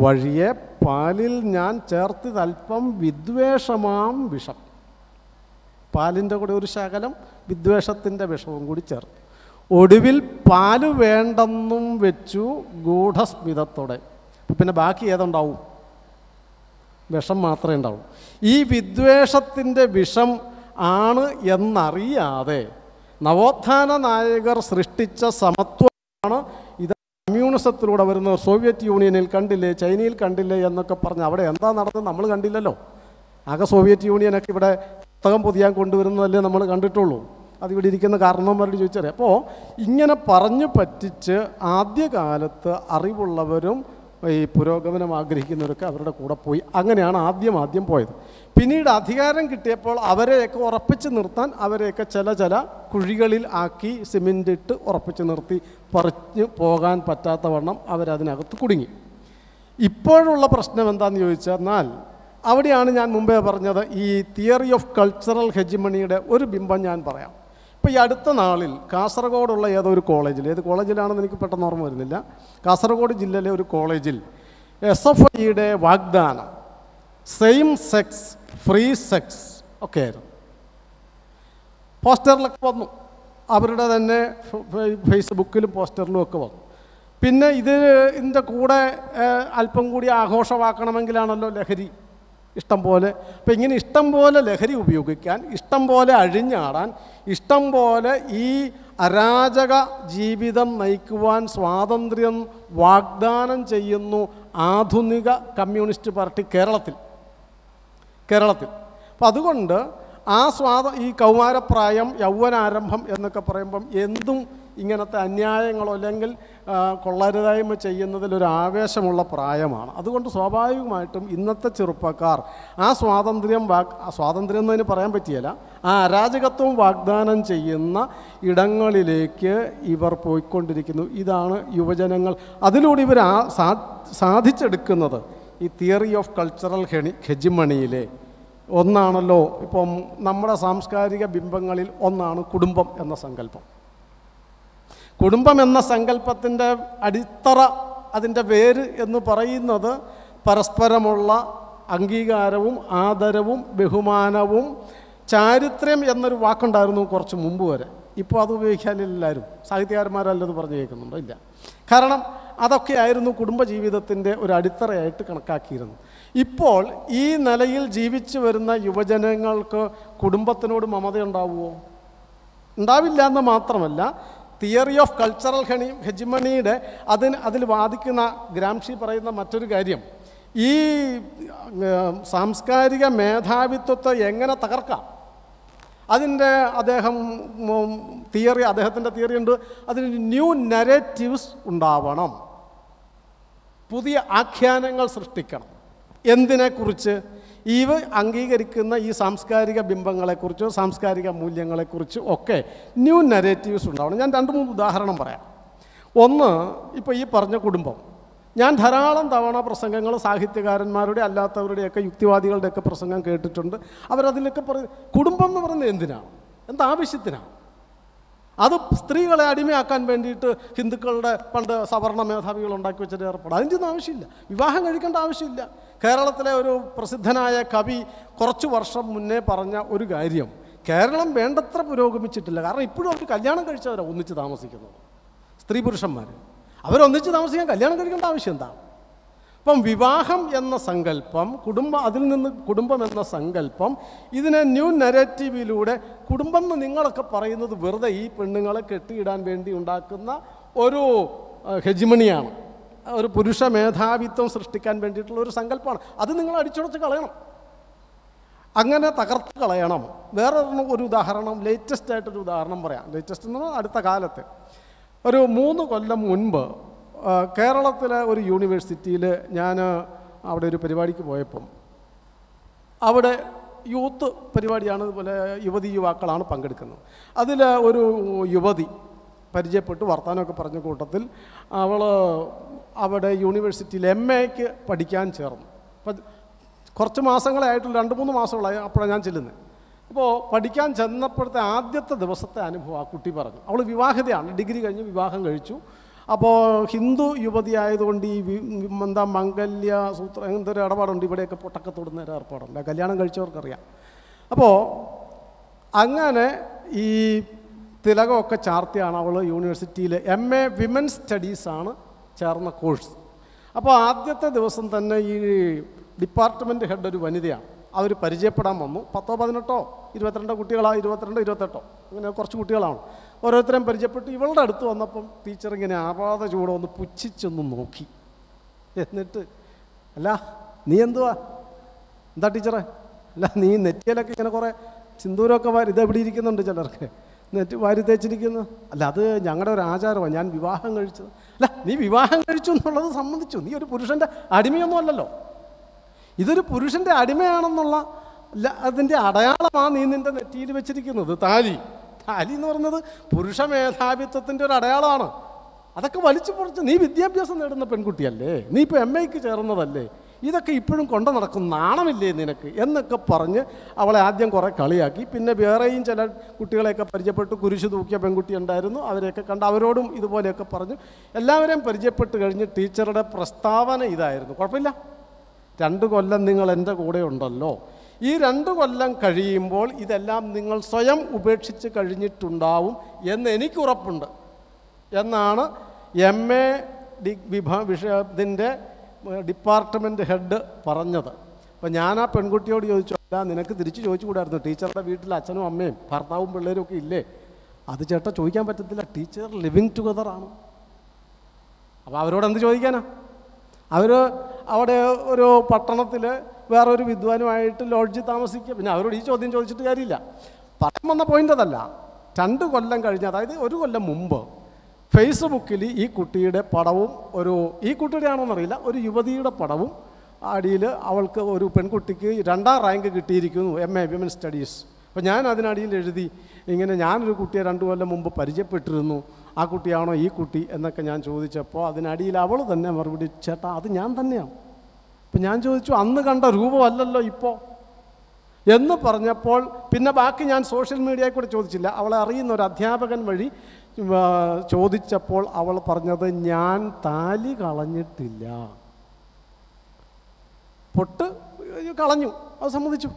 വഴിയെ പാലിൽ ഞാൻ ചേർത്ത് തൽപ്പം വിദ്വേഷമാം വിഷം പാലിൻ്റെ കൂടെ ഒരു ശകലം വിദ്വേഷത്തിൻ്റെ വിഷവും കൂടി ചേർത്ത് ഒടുവിൽ പാല് വേണ്ടെന്നും വെച്ചു ഗൂഢസ്മിതത്തോടെ പിന്നെ ബാക്കി ഏതുണ്ടാവും വിഷം മാത്രമേ ഉണ്ടാവും ഈ വിദ്വേഷത്തിൻ്റെ വിഷം ആണ് എന്നറിയാതെ നവോത്ഥാന നായകർ സൃഷ്ടിച്ച സമത്വമാണ് ഇത് കമ്മ്യൂണിസത്തിലൂടെ വരുന്ന സോവിയറ്റ് യൂണിയനിൽ കണ്ടില്ലേ ചൈനയിൽ കണ്ടില്ലേ എന്നൊക്കെ പറഞ്ഞ് അവിടെ എന്താ നടന്നത് നമ്മൾ കണ്ടില്ലല്ലോ ആകെ സോവിയറ്റ് യൂണിയനൊക്കെ ഇവിടെ പുസ്തകം പുതിയാൻ കൊണ്ടുവരുന്നതല്ലേ നമ്മൾ കണ്ടിട്ടുള്ളൂ അതിവിടെ ഇരിക്കുന്ന കാരണവന്മാരോട് ചോദിച്ചറിയാം അപ്പോൾ ഇങ്ങനെ പറഞ്ഞു പറ്റിച്ച് ആദ്യകാലത്ത് അറിവുള്ളവരും ഈ പുരോഗമനം ആഗ്രഹിക്കുന്നവരൊക്കെ അവരുടെ കൂടെ പോയി അങ്ങനെയാണ് ആദ്യം ആദ്യം പോയത് പിന്നീട് അധികാരം കിട്ടിയപ്പോൾ അവരെയൊക്കെ ഉറപ്പിച്ച് നിർത്താൻ അവരെയൊക്കെ ചില ചില കുഴികളിൽ ആക്കി സിമെൻ്റ് ഇട്ട് ഉറപ്പിച്ച് നിർത്തി പറഞ്ഞു പോകാൻ പറ്റാത്ത വണ്ണം അവരതിനകത്ത് കുടുങ്ങി ഇപ്പോഴുള്ള പ്രശ്നം എന്താണെന്ന് ചോദിച്ചെന്നാൽ അവിടെയാണ് ഞാൻ മുമ്പേ പറഞ്ഞത് ഈ തിയറി ഓഫ് കൾച്ചറൽ ഹെജിമണിയുടെ ഒരു ബിംബം ഞാൻ പറയാം ഇപ്പോൾ ഈ അടുത്ത നാളിൽ കാസർഗോഡുള്ള ഏതോ ഒരു കോളേജിൽ ഏത് കോളേജിലാണെന്ന് എനിക്ക് പെട്ടെന്ന് ഓർമ്മ വരുന്നില്ല കാസർഗോഡ് ജില്ലയിലെ ഒരു കോളേജിൽ എസ് എഫ് ഐയുടെ വാഗ്ദാനം സെയിം സെക്സ് ഫ്രീ സെക്സ് ഒക്കെ ആയിരുന്നു പോസ്റ്ററിലൊക്കെ വന്നു അവരുടെ തന്നെ ഫേസ്ബുക്കിലും പോസ്റ്ററിലും ഒക്കെ വന്നു പിന്നെ ഇത് ഇതിൻ്റെ കൂടെ അല്പം കൂടി ആഘോഷമാക്കണമെങ്കിലാണല്ലോ ലഹരി ഇഷ്ടം പോലെ അപ്പം ഇങ്ങനെ ഇഷ്ടം പോലെ ലഹരി ഉപയോഗിക്കാൻ ഇഷ്ടം പോലെ അഴിഞ്ഞാടാൻ ഇഷ്ടം പോലെ ഈ അരാജക ജീവിതം നയിക്കുവാൻ സ്വാതന്ത്ര്യം വാഗ്ദാനം ചെയ്യുന്നു ആധുനിക കമ്മ്യൂണിസ്റ്റ് പാർട്ടി കേരളത്തിൽ കേരളത്തിൽ അപ്പം അതുകൊണ്ട് ആ സ്വാത ഈ കൗമാരപ്രായം യൗവനാരംഭം എന്നൊക്കെ പറയുമ്പം എന്തും ഇങ്ങനത്തെ അന്യായങ്ങളോ അല്ലെങ്കിൽ കൊള്ളരുതായ്മ ഒരു ആവേശമുള്ള പ്രായമാണ് അതുകൊണ്ട് സ്വാഭാവികമായിട്ടും ഇന്നത്തെ ചെറുപ്പക്കാർ ആ സ്വാതന്ത്ര്യം വാഗ് സ്വാതന്ത്ര്യം എന്ന് പറയാൻ പറ്റിയല്ല ആ അരാജകത്വം വാഗ്ദാനം ചെയ്യുന്ന ഇടങ്ങളിലേക്ക് ഇവർ പോയിക്കൊണ്ടിരിക്കുന്നു ഇതാണ് യുവജനങ്ങൾ അതിലൂടെ ഇവർ സാധിച്ചെടുക്കുന്നത് ഈ തിയറി ഓഫ് കൾച്ചറൽ ഹെണി ഹെജിമണിയിലെ ഒന്നാണല്ലോ ഇപ്പം നമ്മുടെ സാംസ്കാരിക ബിംബങ്ങളിൽ ഒന്നാണ് കുടുംബം എന്ന സങ്കല്പം കുടുംബം എന്ന സങ്കല്പത്തിൻ്റെ അടിത്തറ അതിൻ്റെ വേര് എന്ന് പറയുന്നത് പരസ്പരമുള്ള അംഗീകാരവും ആദരവും ബഹുമാനവും ചാരിത്രം എന്നൊരു വാക്കുണ്ടായിരുന്നു കുറച്ച് മുമ്പ് വരെ ഇപ്പോൾ അത് ഉപയോഗിക്കാൻ എല്ലാവരും സാഹിത്യകാരന്മാരല്ലത് പറഞ്ഞു കേൾക്കുന്നുണ്ടോ ഇല്ല കാരണം അതൊക്കെ ആയിരുന്നു കുടുംബജീവിതത്തിൻ്റെ ഒരു അടിത്തറയായിട്ട് കണക്കാക്കിയിരുന്നത് ഇപ്പോൾ ഈ നിലയിൽ ജീവിച്ചു വരുന്ന യുവജനങ്ങൾക്ക് കുടുംബത്തിനോട് മമത ഉണ്ടാവുമോ ഉണ്ടാവില്ല എന്ന് മാത്രമല്ല തിയറി ഓഫ് കൾച്ചറൽ ഹെണി ഹെജിമണിയുടെ അതിന് അതിൽ വാദിക്കുന്ന ഗ്രാംഷി പറയുന്ന മറ്റൊരു കാര്യം ഈ സാംസ്കാരിക മേധാവിത്വത്തെ എങ്ങനെ തകർക്കാം അതിൻ്റെ അദ്ദേഹം തിയറി അദ്ദേഹത്തിൻ്റെ തിയറി ഉണ്ട് അതിന് ന്യൂ നരേറ്റീവ്സ് ഉണ്ടാവണം പുതിയ ആഖ്യാനങ്ങൾ സൃഷ്ടിക്കണം എന്തിനെക്കുറിച്ച് ഇവ അംഗീകരിക്കുന്ന ഈ സാംസ്കാരിക ബിംബങ്ങളെക്കുറിച്ചോ സാംസ്കാരിക മൂല്യങ്ങളെക്കുറിച്ചോ ഒക്കെ ന്യൂ നെറേറ്റീവ്സ് ഉണ്ടാവണം ഞാൻ രണ്ട് മൂന്ന് ഉദാഹരണം പറയാം ഒന്ന് ഇപ്പോൾ ഈ പറഞ്ഞ കുടുംബം ഞാൻ ധാരാളം തവണ പ്രസംഗങ്ങൾ സാഹിത്യകാരന്മാരുടെ അല്ലാത്തവരുടെയൊക്കെ യുക്തിവാദികളുടെയൊക്കെ പ്രസംഗം കേട്ടിട്ടുണ്ട് അവരതിലൊക്കെ പറ കുടുംബം എന്ന് പറയുന്നത് എന്തിനാണ് എന്താവശ്യത്തിനാണ് അത് സ്ത്രീകളെ അടിമയാക്കാൻ വേണ്ടിയിട്ട് ഹിന്ദുക്കളുടെ പണ്ട് സവർണ മേധാവികൾ ഉണ്ടാക്കി വെച്ചിട്ട് ഏർപ്പെടും അതിൻ്റെ ആവശ്യമില്ല വിവാഹം കഴിക്കേണ്ട ആവശ്യമില്ല കേരളത്തിലെ ഒരു പ്രസിദ്ധനായ കവി കുറച്ച് വർഷം മുന്നേ പറഞ്ഞ ഒരു കാര്യം കേരളം വേണ്ടത്ര പുരോഗമിച്ചിട്ടില്ല കാരണം ഇപ്പോഴും അവർ കല്യാണം കഴിച്ചവരാണ് ഒന്നിച്ച് താമസിക്കുന്നത് സ്ത്രീ പുരുഷന്മാർ അവരൊന്നിച്ച് താമസിക്കാൻ കല്യാണം കഴിക്കേണ്ട ആവശ്യം എന്താണ് അപ്പം വിവാഹം എന്ന സങ്കല്പം കുടുംബം അതിൽ നിന്ന് കുടുംബം എന്ന സങ്കല്പം ഇതിനെ ന്യൂ നെഗറ്റീവിലൂടെ കുടുംബം എന്ന് നിങ്ങളൊക്കെ പറയുന്നത് വെറുതെ ഈ പെണ്ണുങ്ങളെ കെട്ടിയിടാൻ വേണ്ടി ഉണ്ടാക്കുന്ന ഒരു ഹെജിമണിയാണ് ഒരു പുരുഷ മേധാവിത്വം സൃഷ്ടിക്കാൻ വേണ്ടിയിട്ടുള്ള ഒരു സങ്കല്പമാണ് അത് നിങ്ങൾ അടിച്ചുടച്ച് കളയണം അങ്ങനെ തകർത്ത് കളയണം വേറെ ഒരു ഉദാഹരണം ലേറ്റസ്റ്റ് ആയിട്ടൊരു ഉദാഹരണം പറയാം ലേറ്റസ്റ്റ് എന്ന് പറഞ്ഞാൽ അടുത്ത കാലത്ത് ഒരു മൂന്ന് കൊല്ലം മുൻപ് കേരളത്തിലെ ഒരു യൂണിവേഴ്സിറ്റിയിൽ ഞാൻ അവിടെ ഒരു പരിപാടിക്ക് പോയപ്പം അവിടെ യൂത്ത് പരിപാടിയാണ് അതുപോലെ യുവതി യുവാക്കളാണ് പങ്കെടുക്കുന്നത് അതിൽ ഒരു യുവതി പരിചയപ്പെട്ട് വർത്തമാനമൊക്കെ പറഞ്ഞ കൂട്ടത്തിൽ അവൾ അവിടെ യൂണിവേഴ്സിറ്റിയിൽ എം എക്ക് പഠിക്കാൻ ചേർന്നു അപ്പം കുറച്ച് മാസങ്ങളായിട്ട് രണ്ട് മൂന്ന് മാസങ്ങളായി അപ്പോഴാണ് ഞാൻ ചെല്ലുന്നത് അപ്പോൾ പഠിക്കാൻ ചെന്നപ്പോഴത്തെ ആദ്യത്തെ ദിവസത്തെ അനുഭവം ആ കുട്ടി പറഞ്ഞു അവൾ വിവാഹിതയാണ് ഡിഗ്രി കഴിഞ്ഞ് വിവാഹം കഴിച്ചു അപ്പോൾ ഹിന്ദു യുവതി ആയതുകൊണ്ട് ഈ എന്താ മംഗല്യ സൂത്ര ഒരു ഇടപാടുണ്ട് ഇവിടെയൊക്കെ പൊട്ടക്കത്തോടുന്ന ഒരു ഏർപ്പാടുണ്ട് കല്യാണം കഴിച്ചവർക്കറിയാം അപ്പോൾ അങ്ങനെ ഈ തിലകമൊക്കെ ചാർത്തിയാണ് അവൾ യൂണിവേഴ്സിറ്റിയിൽ എം എ വിമൻസ് സ്റ്റഡീസാണ് ചേർന്ന കോഴ്സ് അപ്പോൾ ആദ്യത്തെ ദിവസം തന്നെ ഈ ഡിപ്പാർട്ട്മെൻറ്റ് ഹെഡ് ഒരു വനിതയാണ് അവർ പരിചയപ്പെടാൻ വന്നു പത്തോ പതിനെട്ടോ ഇരുപത്തിരണ്ടോ കുട്ടികളാണ് ഇരുപത്തിരണ്ടോ ഇരുപത്തെട്ടോ അങ്ങനെ കുറച്ച് കുട്ടികളാണ് ഓരോരുത്തരും പരിചയപ്പെട്ടു ഇവളുടെ അടുത്ത് വന്നപ്പം ടീച്ചർ ഇങ്ങനെ ആപാത ചൂടെ ഒന്ന് പുച്ഛിച്ചൊന്ന് നോക്കി എന്നിട്ട് അല്ല നീ എന്തുവാ എന്താ ടീച്ചറെ അല്ല നീ നെറ്റിയിലൊക്കെ ഇങ്ങനെ കുറേ സിന്ദൂരമൊക്കെ വാരി ഇതെവിടെ ഇരിക്കുന്നുണ്ട് ചിലർക്ക് നെറ്റ് വാരി തേച്ചിരിക്കുന്നു അല്ല അത് ഞങ്ങളുടെ ഒരു ആചാരമാണ് ഞാൻ വിവാഹം കഴിച്ചത് അല്ല നീ വിവാഹം കഴിച്ചു എന്നുള്ളത് സംബന്ധിച്ചു നീ ഒരു പുരുഷൻ്റെ അടിമയൊന്നുമല്ലല്ലോ ഇതൊരു പുരുഷൻ്റെ അടിമയാണെന്നുള്ള അതിൻ്റെ അടയാളമാണ് നീ നിൻ്റെ നെറ്റിയിൽ വെച്ചിരിക്കുന്നത് താലി താലി എന്ന് പറയുന്നത് പുരുഷ മേധാവിത്വത്തിൻ്റെ ഒരു അടയാളമാണ് അതൊക്കെ വലിച്ചു പൊറിച്ച് നീ വിദ്യാഭ്യാസം നേടുന്ന പെൺകുട്ടിയല്ലേ നീ ഇപ്പോൾ എം ഐക്ക് ചേർന്നതല്ലേ ഇതൊക്കെ ഇപ്പോഴും കൊണ്ടു നടക്കും നാണമില്ലേ നിനക്ക് എന്നൊക്കെ പറഞ്ഞ് അവളെ ആദ്യം കുറേ കളിയാക്കി പിന്നെ വേറെയും ചില കുട്ടികളെയൊക്കെ പരിചയപ്പെട്ടു കുരിശു തൂക്കിയ പെൺകുട്ടി ഉണ്ടായിരുന്നു അവരെയൊക്കെ കണ്ട് അവരോടും ഇതുപോലെയൊക്കെ പറഞ്ഞു എല്ലാവരെയും പരിചയപ്പെട്ട് കഴിഞ്ഞ് ടീച്ചറുടെ പ്രസ്താവന ഇതായിരുന്നു കുഴപ്പമില്ല രണ്ട് കൊല്ലം നിങ്ങൾ എൻ്റെ കൂടെ ഉണ്ടല്ലോ ഈ രണ്ട് കൊല്ലം കഴിയുമ്പോൾ ഇതെല്ലാം നിങ്ങൾ സ്വയം ഉപേക്ഷിച്ച് കഴിഞ്ഞിട്ടുണ്ടാവും എന്ന് എനിക്ക് ഉറപ്പുണ്ട് എന്നാണ് എം എ ഡി വിഭാ വിഷയത്തിൻ്റെ ഡിപ്പാർട്ട്മെൻറ്റ് ഹെഡ് പറഞ്ഞത് അപ്പോൾ ഞാൻ ആ പെൺകുട്ടിയോട് ചോദിച്ചു അല്ല നിനക്ക് തിരിച്ചു ചോദിച്ചു കൂടായിരുന്നു ടീച്ചറുടെ വീട്ടിൽ അച്ഛനും അമ്മയും ഭർത്താവും പിള്ളേരും ഒക്കെ ഇല്ലേ അത് ചേട്ടാ ചോദിക്കാൻ പറ്റത്തില്ല ടീച്ചർ ലിവിങ് ടുഗദറാണ് അപ്പോൾ അവരോട് എന്ത് ചോദിക്കാനാ അവർ അവിടെ ഒരു പട്ടണത്തിൽ വേറൊരു വിദ്വാനുമായിട്ട് ലോഡ്ജിൽ താമസിക്കുക പിന്നെ അവരോട് ഈ ചോദ്യം ചോദിച്ചിട്ട് കാര്യമില്ല പറയാൻ വന്ന പോയിൻ്റ് അതല്ല രണ്ട് കൊല്ലം കഴിഞ്ഞ് അതായത് ഒരു കൊല്ലം മുമ്പ് ഫേസ്ബുക്കിൽ ഈ കുട്ടിയുടെ പടവും ഒരു ഈ കുട്ടിയുടെ എന്നറിയില്ല ഒരു യുവതിയുടെ പടവും അടിയിൽ അവൾക്ക് ഒരു പെൺകുട്ടിക്ക് രണ്ടാം റാങ്ക് കിട്ടിയിരിക്കുന്നു എം എ വിമൻ സ്റ്റഡീസ് അപ്പോൾ ഞാൻ അതിനടിയിൽ എഴുതി ഇങ്ങനെ ഞാനൊരു കുട്ടിയെ രണ്ട് കൊല്ലം മുമ്പ് പരിചയപ്പെട്ടിരുന്നു ആ കുട്ടിയാണോ ഈ കുട്ടി എന്നൊക്കെ ഞാൻ ചോദിച്ചപ്പോൾ അതിനടിയിൽ അവൾ തന്നെ മറുപടി ചേട്ടാ അത് ഞാൻ തന്നെയാണ് അപ്പം ഞാൻ ചോദിച്ചു അന്ന് കണ്ട രൂപമല്ലല്ലോ ഇപ്പോൾ എന്ന് പറഞ്ഞപ്പോൾ പിന്നെ ബാക്കി ഞാൻ സോഷ്യൽ മീഡിയയെ കൂടെ ചോദിച്ചില്ല അവളെ അറിയുന്ന ഒരു അധ്യാപകൻ വഴി ചോദിച്ചപ്പോൾ അവൾ പറഞ്ഞത് ഞാൻ താലി കളഞ്ഞിട്ടില്ല പൊട്ട് കളഞ്ഞു അത് സമ്മതിച്ചു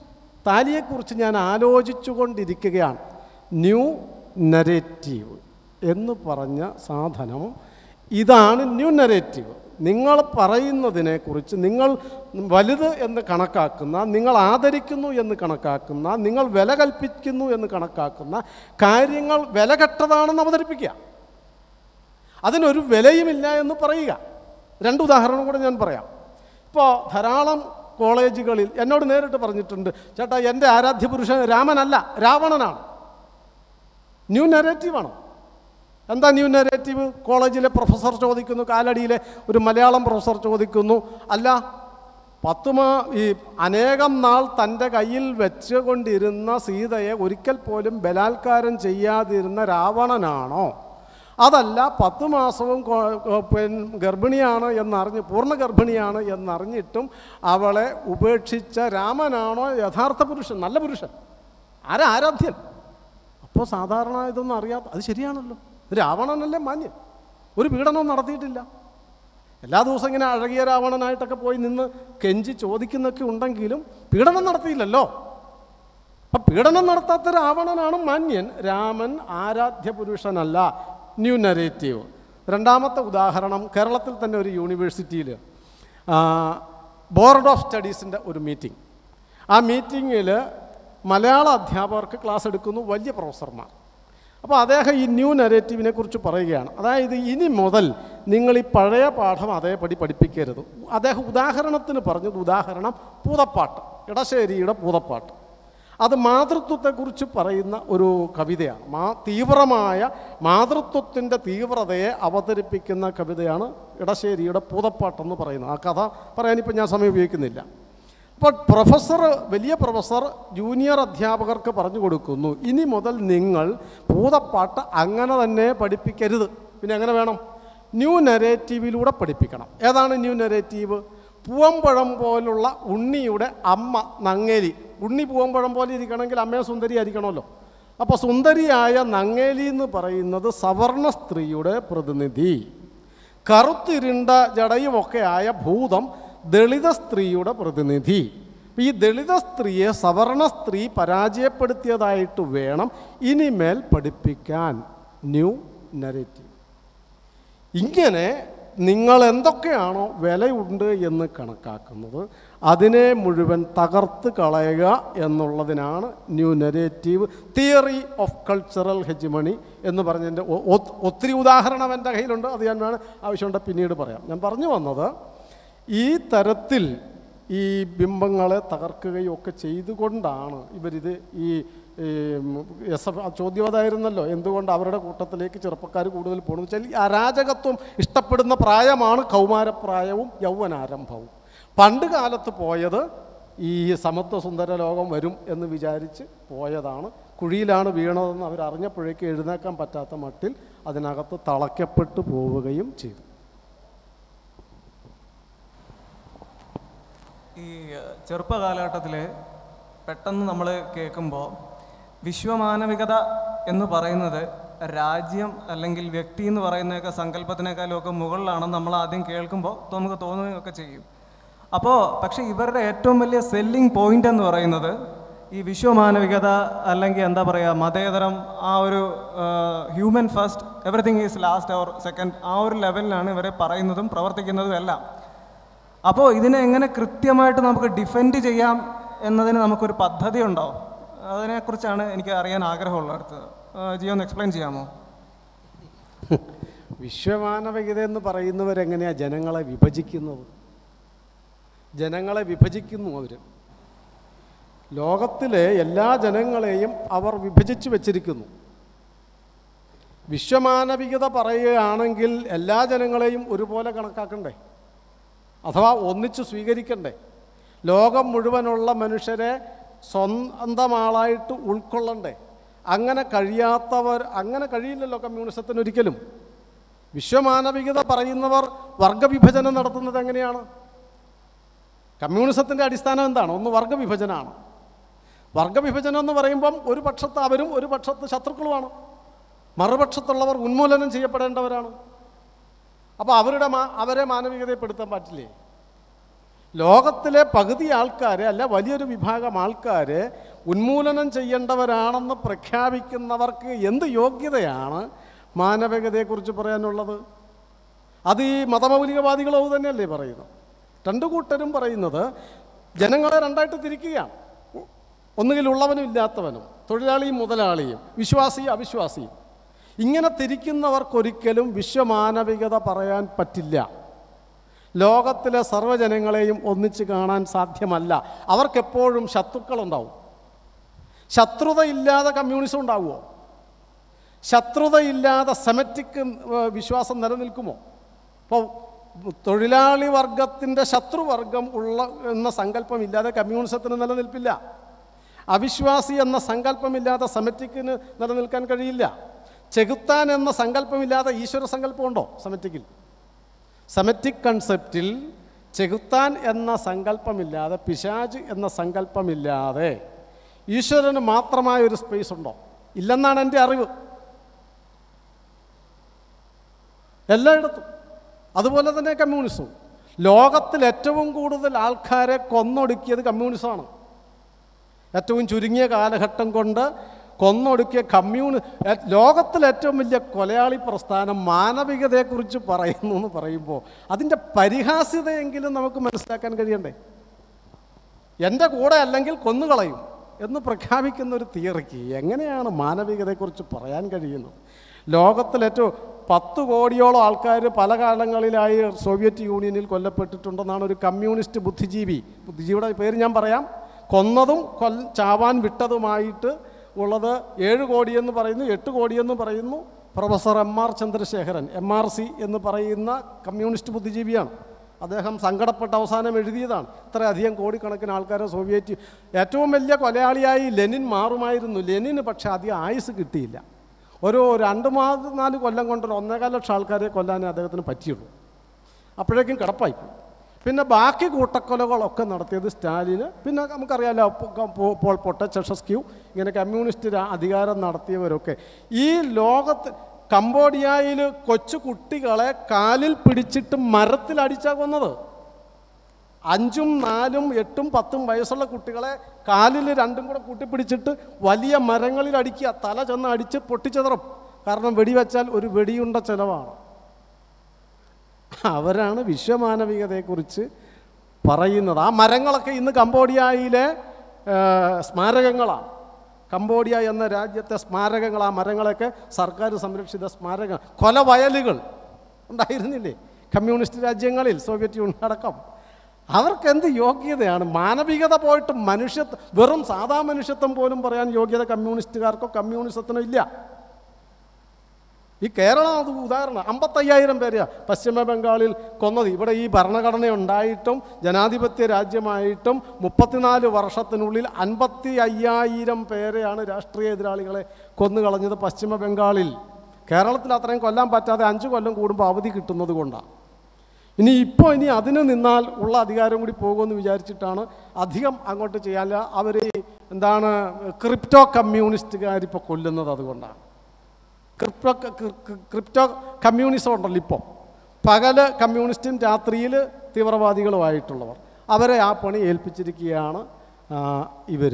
താലിയെക്കുറിച്ച് ഞാൻ ആലോചിച്ചു കൊണ്ടിരിക്കുകയാണ് ന്യൂ നരേറ്റീവ് എന്ന് പറഞ്ഞ സാധനം ഇതാണ് ന്യൂ നരേറ്റീവ് നിങ്ങൾ പറയുന്നതിനെക്കുറിച്ച് നിങ്ങൾ വലുത് എന്ന് കണക്കാക്കുന്ന നിങ്ങൾ ആദരിക്കുന്നു എന്ന് കണക്കാക്കുന്ന നിങ്ങൾ വില കൽപ്പിക്കുന്നു എന്ന് കണക്കാക്കുന്ന കാര്യങ്ങൾ വില കെട്ടതാണെന്ന് അവതരിപ്പിക്കുക അതിനൊരു വിലയുമില്ല എന്ന് പറയുക രണ്ട് ഉദാഹരണം കൂടെ ഞാൻ പറയാം ഇപ്പോൾ ധാരാളം കോളേജുകളിൽ എന്നോട് നേരിട്ട് പറഞ്ഞിട്ടുണ്ട് ചേട്ടാ എൻ്റെ ആരാധ്യപുരുഷൻ രാമനല്ല രാവണനാണ് ന്യൂ നെറേറ്റീവാണോ എന്താ ന്യൂ നെറേറ്റീവ് കോളേജിലെ പ്രൊഫസർ ചോദിക്കുന്നു കാലടിയിലെ ഒരു മലയാളം പ്രൊഫസർ ചോദിക്കുന്നു അല്ല പത്ത് മാ ഈ അനേകം നാൾ തൻ്റെ കയ്യിൽ വെച്ചുകൊണ്ടിരുന്ന സീതയെ ഒരിക്കൽ പോലും ബലാത്കാരം ചെയ്യാതിരുന്ന രാവണനാണോ അതല്ല പത്ത് മാസവും ഗർഭിണിയാണ് എന്നറിഞ്ഞ് പൂർണ്ണ ഗർഭിണിയാണ് എന്നറിഞ്ഞിട്ടും അവളെ ഉപേക്ഷിച്ച രാമനാണോ യഥാർത്ഥ പുരുഷൻ നല്ല പുരുഷൻ ആരാരാധ്യൻ അപ്പോൾ സാധാരണ ഇതൊന്നും അറിയാത്ത അത് ശരിയാണല്ലോ രാവണനല്ലേ മാന്യൻ ഒരു പീഡനവും നടത്തിയിട്ടില്ല എല്ലാ ദിവസവും ഇങ്ങനെ അഴകിയ രാവണനായിട്ടൊക്കെ പോയി നിന്ന് കെഞ്ചി ചോദിക്കുന്നൊക്കെ ഉണ്ടെങ്കിലും പീഡനം നടത്തിയില്ലല്ലോ അപ്പം പീഡനം നടത്താത്ത രാവണനാണ് മാന്യൻ രാമൻ ആരാധ്യ പുരുഷനല്ല ന്യൂ നരേറ്റീവ് രണ്ടാമത്തെ ഉദാഹരണം കേരളത്തിൽ തന്നെ ഒരു യൂണിവേഴ്സിറ്റിയിൽ ബോർഡ് ഓഫ് സ്റ്റഡീസിൻ്റെ ഒരു മീറ്റിംഗ് ആ മീറ്റിങ്ങിൽ മലയാള അധ്യാപകർക്ക് ക്ലാസ് എടുക്കുന്നു വലിയ പ്രൊഫസർമാർ അപ്പോൾ അദ്ദേഹം ഈ ന്യൂ നെറേറ്റീവിനെ കുറിച്ച് പറയുകയാണ് അതായത് ഇനി മുതൽ നിങ്ങൾ ഈ പഴയ പാഠം അതേപടി പഠിപ്പിക്കരുത് അദ്ദേഹം ഉദാഹരണത്തിന് പറഞ്ഞത് ഉദാഹരണം പൂതപ്പാട്ട് ഇടശ്ശേരിയുടെ പൂതപ്പാട്ട് അത് മാതൃത്വത്തെക്കുറിച്ച് പറയുന്ന ഒരു കവിതയാണ് മാ തീവ്രമായ മാതൃത്വത്തിൻ്റെ തീവ്രതയെ അവതരിപ്പിക്കുന്ന കവിതയാണ് ഇടശ്ശേരിയുടെ പൂതപ്പാട്ടെന്ന് പറയുന്നത് ആ കഥ പറയാനിപ്പോൾ ഞാൻ സമയം ഉപയോഗിക്കുന്നില്ല ഇപ്പോൾ പ്രൊഫസർ വലിയ പ്രൊഫസർ ജൂനിയർ അധ്യാപകർക്ക് പറഞ്ഞു കൊടുക്കുന്നു ഇനി മുതൽ നിങ്ങൾ ഭൂതപ്പാട്ട് അങ്ങനെ തന്നെ പഠിപ്പിക്കരുത് പിന്നെ എങ്ങനെ വേണം ന്യൂ നെറേറ്റീവിലൂടെ പഠിപ്പിക്കണം ഏതാണ് ന്യൂ നെറേറ്റീവ് പൂവമ്പഴം പോലുള്ള ഉണ്ണിയുടെ അമ്മ നങ്ങേലി ഉണ്ണി പൂവമ്പഴം പോലെ ഇരിക്കണമെങ്കിൽ അമ്മയെ ആയിരിക്കണമല്ലോ അപ്പോൾ സുന്ദരിയായ നങ്ങേലി എന്ന് പറയുന്നത് സവർണ സ്ത്രീയുടെ പ്രതിനിധി കറുത്തിരുണ്ട ജടയുമൊക്കെയായ ആയ ഭൂതം ദളിത സ്ത്രീയുടെ പ്രതിനിധി ഈ ദളിത സ്ത്രീയെ സവർണ സ്ത്രീ പരാജയപ്പെടുത്തിയതായിട്ട് വേണം ഇനിമേൽ പഠിപ്പിക്കാൻ ന്യൂ നരേറ്റീവ് ഇങ്ങനെ നിങ്ങൾ എന്തൊക്കെയാണോ വിലയുണ്ട് എന്ന് കണക്കാക്കുന്നത് അതിനെ മുഴുവൻ തകർത്ത് കളയുക എന്നുള്ളതിനാണ് new negative theory of cultural hegemony എന്ന് പറഞ്ഞതിൻ്റെ ഒത്തിരി ഉദാഹരണം എൻ്റെ കയ്യിലുണ്ട് അത് ഞാൻ വേണം ആവശ്യമുണ്ട് പിന്നീട് പറയാം ഞാൻ പറഞ്ഞു വന്നത് ഈ തരത്തിൽ ഈ ബിംബങ്ങളെ തകർക്കുകയും ഒക്കെ ചെയ്തുകൊണ്ടാണ് ഇവരിത് ഈ എസ് എഫ് ചോദ്യം അതായിരുന്നല്ലോ എന്തുകൊണ്ട് അവരുടെ കൂട്ടത്തിലേക്ക് ചെറുപ്പക്കാർ കൂടുതൽ പോകണമെന്ന് വെച്ചാൽ ഈ അരാജകത്വം ഇഷ്ടപ്പെടുന്ന പ്രായമാണ് കൗമാരപ്രായവും യൗവനാരംഭവും പണ്ട് കാലത്ത് പോയത് ഈ സമത്വ സുന്ദര ലോകം വരും എന്ന് വിചാരിച്ച് പോയതാണ് കുഴിയിലാണ് വീണതെന്ന് അവരറിഞ്ഞപ്പോഴേക്ക് എഴുന്നേക്കാൻ പറ്റാത്ത മട്ടിൽ അതിനകത്ത് തളയ്ക്കപ്പെട്ടു പോവുകയും ചെയ്തു ഈ ചെറുപ്പകാലഘട്ടത്തിൽ പെട്ടെന്ന് നമ്മൾ കേൾക്കുമ്പോൾ വിശ്വമാനവികത എന്ന് പറയുന്നത് രാജ്യം അല്ലെങ്കിൽ വ്യക്തി എന്ന് പറയുന്നതൊക്കെ സങ്കല്പത്തിനേക്കാളുമൊക്കെ മുകളിലാണെന്ന് നമ്മൾ ആദ്യം കേൾക്കുമ്പോൾ നമുക്ക് തോന്നുകയൊക്കെ ചെയ്യും അപ്പോൾ പക്ഷേ ഇവരുടെ ഏറ്റവും വലിയ സെല്ലിംഗ് പോയിന്റ് എന്ന് പറയുന്നത് ഈ വിശ്വമാനവികത അല്ലെങ്കിൽ എന്താ പറയുക മതേതരം ആ ഒരു human first everything is last അവർ സെക്കൻഡ് ആ ഒരു ലെവലിലാണ് ഇവരെ പറയുന്നതും പ്രവർത്തിക്കുന്നതും എല്ലാം അപ്പോൾ ഇതിനെ എങ്ങനെ കൃത്യമായിട്ട് നമുക്ക് ഡിഫെൻഡ് ചെയ്യാം എന്നതിന് നമുക്കൊരു പദ്ധതി ഉണ്ടോ അതിനെക്കുറിച്ചാണ് എനിക്ക് അറിയാൻ ആഗ്രഹമുള്ള അടുത്ത് ജിയോ ഒന്ന് എക്സ്പ്ലെയിൻ ചെയ്യാമോ വിശ്വമാനവികത എന്ന് പറയുന്നവരെങ്ങനെയാണ് ജനങ്ങളെ വിഭജിക്കുന്നത് ജനങ്ങളെ വിഭജിക്കുന്നു അവർ ലോകത്തിലെ എല്ലാ ജനങ്ങളെയും അവർ വിഭജിച്ചു വച്ചിരിക്കുന്നു വിശ്വമാനവികത പറയുകയാണെങ്കിൽ എല്ലാ ജനങ്ങളെയും ഒരുപോലെ കണക്കാക്കണ്ടേ അഥവാ ഒന്നിച്ചു സ്വീകരിക്കണ്ടേ ലോകം മുഴുവനുള്ള മനുഷ്യരെ സ്വന്തം ആളായിട്ട് ഉൾക്കൊള്ളണ്ടേ അങ്ങനെ കഴിയാത്തവർ അങ്ങനെ കഴിയില്ലല്ലോ കമ്മ്യൂണിസത്തിന് ഒരിക്കലും വിശ്വമാനവികത പറയുന്നവർ വർഗവിഭജനം നടത്തുന്നത് എങ്ങനെയാണ് കമ്മ്യൂണിസത്തിൻ്റെ അടിസ്ഥാനം എന്താണ് ഒന്ന് വർഗവിഭജനമാണ് വർഗവിഭജനം എന്ന് പറയുമ്പം ഒരു പക്ഷത്ത് അവരും ഒരു പക്ഷത്ത് ശത്രുക്കളുമാണ് മറുപക്ഷത്തുള്ളവർ ഉന്മൂലനം ചെയ്യപ്പെടേണ്ടവരാണ് അപ്പോൾ അവരുടെ മാ അവരെ മാനവികതയെപ്പെടുത്താൻ പറ്റില്ലേ ലോകത്തിലെ പകുതി ആൾക്കാർ അല്ല വലിയൊരു വിഭാഗം ആൾക്കാർ ഉന്മൂലനം ചെയ്യേണ്ടവരാണെന്ന് പ്രഖ്യാപിക്കുന്നവർക്ക് എന്ത് യോഗ്യതയാണ് മാനവികതയെക്കുറിച്ച് പറയാനുള്ളത് അത് ഈ മതമൗലികവാദികളോ തന്നെയല്ലേ പറയുന്നത് രണ്ടു കൂട്ടരും പറയുന്നത് ജനങ്ങളെ രണ്ടായിട്ട് തിരിക്കുകയാണ് ഒന്നുകിൽ ഉള്ളവനും ഇല്ലാത്തവനും തൊഴിലാളിയും മുതലാളിയും വിശ്വാസിയും അവിശ്വാസിയും ഇങ്ങനെ തിരിക്കുന്നവർക്കൊരിക്കലും വിശ്വമാനവികത പറയാൻ പറ്റില്ല ലോകത്തിലെ സർവ്വജനങ്ങളെയും ഒന്നിച്ച് കാണാൻ സാധ്യമല്ല അവർക്കെപ്പോഴും ശത്രുക്കളുണ്ടാവും ശത്രുതയില്ലാതെ കമ്മ്യൂണിസം ഉണ്ടാവുമോ ശത്രുതയില്ലാതെ സെമറ്റിക് വിശ്വാസം നിലനിൽക്കുമോ ഇപ്പോൾ തൊഴിലാളി വർഗത്തിൻ്റെ ശത്രുവർഗം ഉള്ള എന്ന സങ്കല്പമില്ലാതെ കമ്മ്യൂണിസത്തിന് നിലനിൽപ്പില്ല അവിശ്വാസി എന്ന സങ്കല്പമില്ലാതെ സെമറ്റിക്കിന് നിലനിൽക്കാൻ കഴിയില്ല ചെകുത്താൻ എന്ന സങ്കല്പമില്ലാതെ ഈശ്വര സങ്കല്പമുണ്ടോ സമറ്റിക്കിൽ സമറ്റിക് കൺസെപ്റ്റിൽ ചെകുത്താൻ എന്ന സങ്കല്പമില്ലാതെ പിശാജ് എന്ന സങ്കല്പമില്ലാതെ ഈശ്വരന് മാത്രമായ ഒരു സ്പേസ് ഉണ്ടോ ഇല്ലെന്നാണ് എൻ്റെ അറിവ് എല്ലായിടത്തും അതുപോലെ തന്നെ കമ്മ്യൂണിസവും ലോകത്തിൽ ഏറ്റവും കൂടുതൽ ആൾക്കാരെ കൊന്നൊടുക്കിയത് കമ്മ്യൂണിസമാണ് ഏറ്റവും ചുരുങ്ങിയ കാലഘട്ടം കൊണ്ട് കൊന്നൊടുക്കിയ കമ്മ്യൂണി ലോകത്തിലെ ഏറ്റവും വലിയ കൊലയാളി പ്രസ്ഥാനം മാനവികതയെക്കുറിച്ച് പറയുന്നു എന്ന് പറയുമ്പോൾ അതിൻ്റെ പരിഹാസ്യതയെങ്കിലും നമുക്ക് മനസ്സിലാക്കാൻ കഴിയണ്ടേ എൻ്റെ കൂടെ അല്ലെങ്കിൽ കൊന്നുകളയും എന്ന് പ്രഖ്യാപിക്കുന്ന ഒരു തിയറിക്ക് എങ്ങനെയാണ് മാനവികതയെക്കുറിച്ച് പറയാൻ കഴിയുന്നത് ലോകത്തിലേറ്റവും പത്ത് കോടിയോളം ആൾക്കാർ പല കാലങ്ങളിലായി സോവിയറ്റ് യൂണിയനിൽ കൊല്ലപ്പെട്ടിട്ടുണ്ടെന്നാണ് ഒരു കമ്മ്യൂണിസ്റ്റ് ബുദ്ധിജീവി ബുദ്ധിജീവിയുടെ പേര് ഞാൻ പറയാം കൊന്നതും കൊൽ ചാവാൻ വിട്ടതുമായിട്ട് ഉള്ളത് ഏഴ് കോടിയെന്ന് പറയുന്നു എട്ട് കോടിയെന്ന് പറയുന്നു professor M R Chandrasekharan M R C എന്ന് പറയുന്ന കമ്മ്യൂണിസ്റ്റ് ബുദ്ധിജീവിയാണ് അദ്ദേഹം സങ്കടപ്പെട്ട അവസാനം എഴുതിയതാണ് ഇത്രയധികം കോടിക്കണക്കിന് ആൾക്കാരെ സോവിയറ്റ് ഏറ്റവും വലിയ കൊലയാളിയായി ലെനിൻ മാറുമായിരുന്നു ലെനിന് പക്ഷേ അധികം ആയുസ് കിട്ടിയില്ല ഒരു രണ്ട് മാസം നാല് കൊല്ലം കൊണ്ടൊരു ഒന്നേകാല ലക്ഷം ആൾക്കാരെ കൊല്ലാനേ അദ്ദേഹത്തിന് പറ്റിയുള്ളൂ അപ്പോഴേക്കും കിടപ്പായിപ്പോയി പിന്നെ ബാക്കി കൂട്ടക്കൊലകളൊക്കെ നടത്തിയത് സ്റ്റാലിന് പിന്നെ നമുക്കറിയാലോ പോൾ പൊട്ട ചെഷസ്ക്യൂ ഇങ്ങനെ കമ്മ്യൂണിസ്റ്റ് അധികാരം നടത്തിയവരൊക്കെ ഈ ലോകത്ത് കംബോഡിയയിൽ കൊച്ചു കുട്ടികളെ കാലിൽ പിടിച്ചിട്ട് മരത്തിലടിച്ചാ കൊന്നത് അഞ്ചും നാലും എട്ടും പത്തും വയസ്സുള്ള കുട്ടികളെ കാലിൽ രണ്ടും കൂടെ കൂട്ടിപ്പിടിച്ചിട്ട് വലിയ മരങ്ങളിൽ അടിക്കുക തല ചെന്ന് അടിച്ച് പൊട്ടിച്ചതറും കാരണം വെടിവെച്ചാൽ ഒരു വെടിയുണ്ട ചിലവാണ് അവരാണ് വിശ്വമാനവികതയെക്കുറിച്ച് പറയുന്നത് ആ മരങ്ങളൊക്കെ ഇന്ന് കംബോഡിയയിലെ സ്മാരകങ്ങളാണ് കംബോഡിയ എന്ന രാജ്യത്തെ സ്മാരകങ്ങൾ ആ മരങ്ങളൊക്കെ സർക്കാർ സംരക്ഷിത സ്മാരകങ്ങൾ കൊലവയലുകൾ ഉണ്ടായിരുന്നില്ലേ കമ്മ്യൂണിസ്റ്റ് രാജ്യങ്ങളിൽ സോവിയറ്റ് യൂണിയൻ അടക്കം അവർക്ക് എന്ത് യോഗ്യതയാണ് മാനവികത പോയിട്ട് മനുഷ്യത്വം വെറും സാധാ മനുഷ്യത്വം പോലും പറയാൻ യോഗ്യത കമ്മ്യൂണിസ്റ്റുകാർക്കോ കമ്മ്യൂണിസത്തിനോ ഇല്ല ഈ കേരളം അത് ഉദാഹരണം അമ്പത്തയ്യായിരം പേരെയാ പശ്ചിമ ബംഗാളിൽ കൊന്നത് ഇവിടെ ഈ ഭരണഘടന ഉണ്ടായിട്ടും ജനാധിപത്യ രാജ്യമായിട്ടും മുപ്പത്തിനാല് വർഷത്തിനുള്ളിൽ അൻപത്തി അയ്യായിരം പേരെയാണ് രാഷ്ട്രീയ എതിരാളികളെ കൊന്നുകളഞ്ഞത് പശ്ചിമ ബംഗാളിൽ കേരളത്തിൽ അത്രയും കൊല്ലാൻ പറ്റാതെ അഞ്ച് കൊല്ലം കൂടുമ്പോൾ അവധി കിട്ടുന്നത് കൊണ്ടാണ് ഇനി ഇപ്പോൾ ഇനി അതിന് നിന്നാൽ ഉള്ള അധികാരം കൂടി പോകുമെന്ന് വിചാരിച്ചിട്ടാണ് അധികം അങ്ങോട്ട് ചെയ്യാൻ അവർ എന്താണ് ക്രിപ്റ്റോ കമ്മ്യൂണിസ്റ്റുകാരിപ്പോൾ കൊല്ലുന്നത് അതുകൊണ്ടാണ് ക്രിപ്റ്റോ ക്രിപ്റ്റോ കമ്മ്യൂണിസം ഉണ്ടല്ലോ ഇപ്പോൾ പകൽ കമ്മ്യൂണിസ്റ്റും രാത്രിയിൽ തീവ്രവാദികളുമായിട്ടുള്ളവർ അവരെ ആ പണി ഏൽപ്പിച്ചിരിക്കുകയാണ് ഇവർ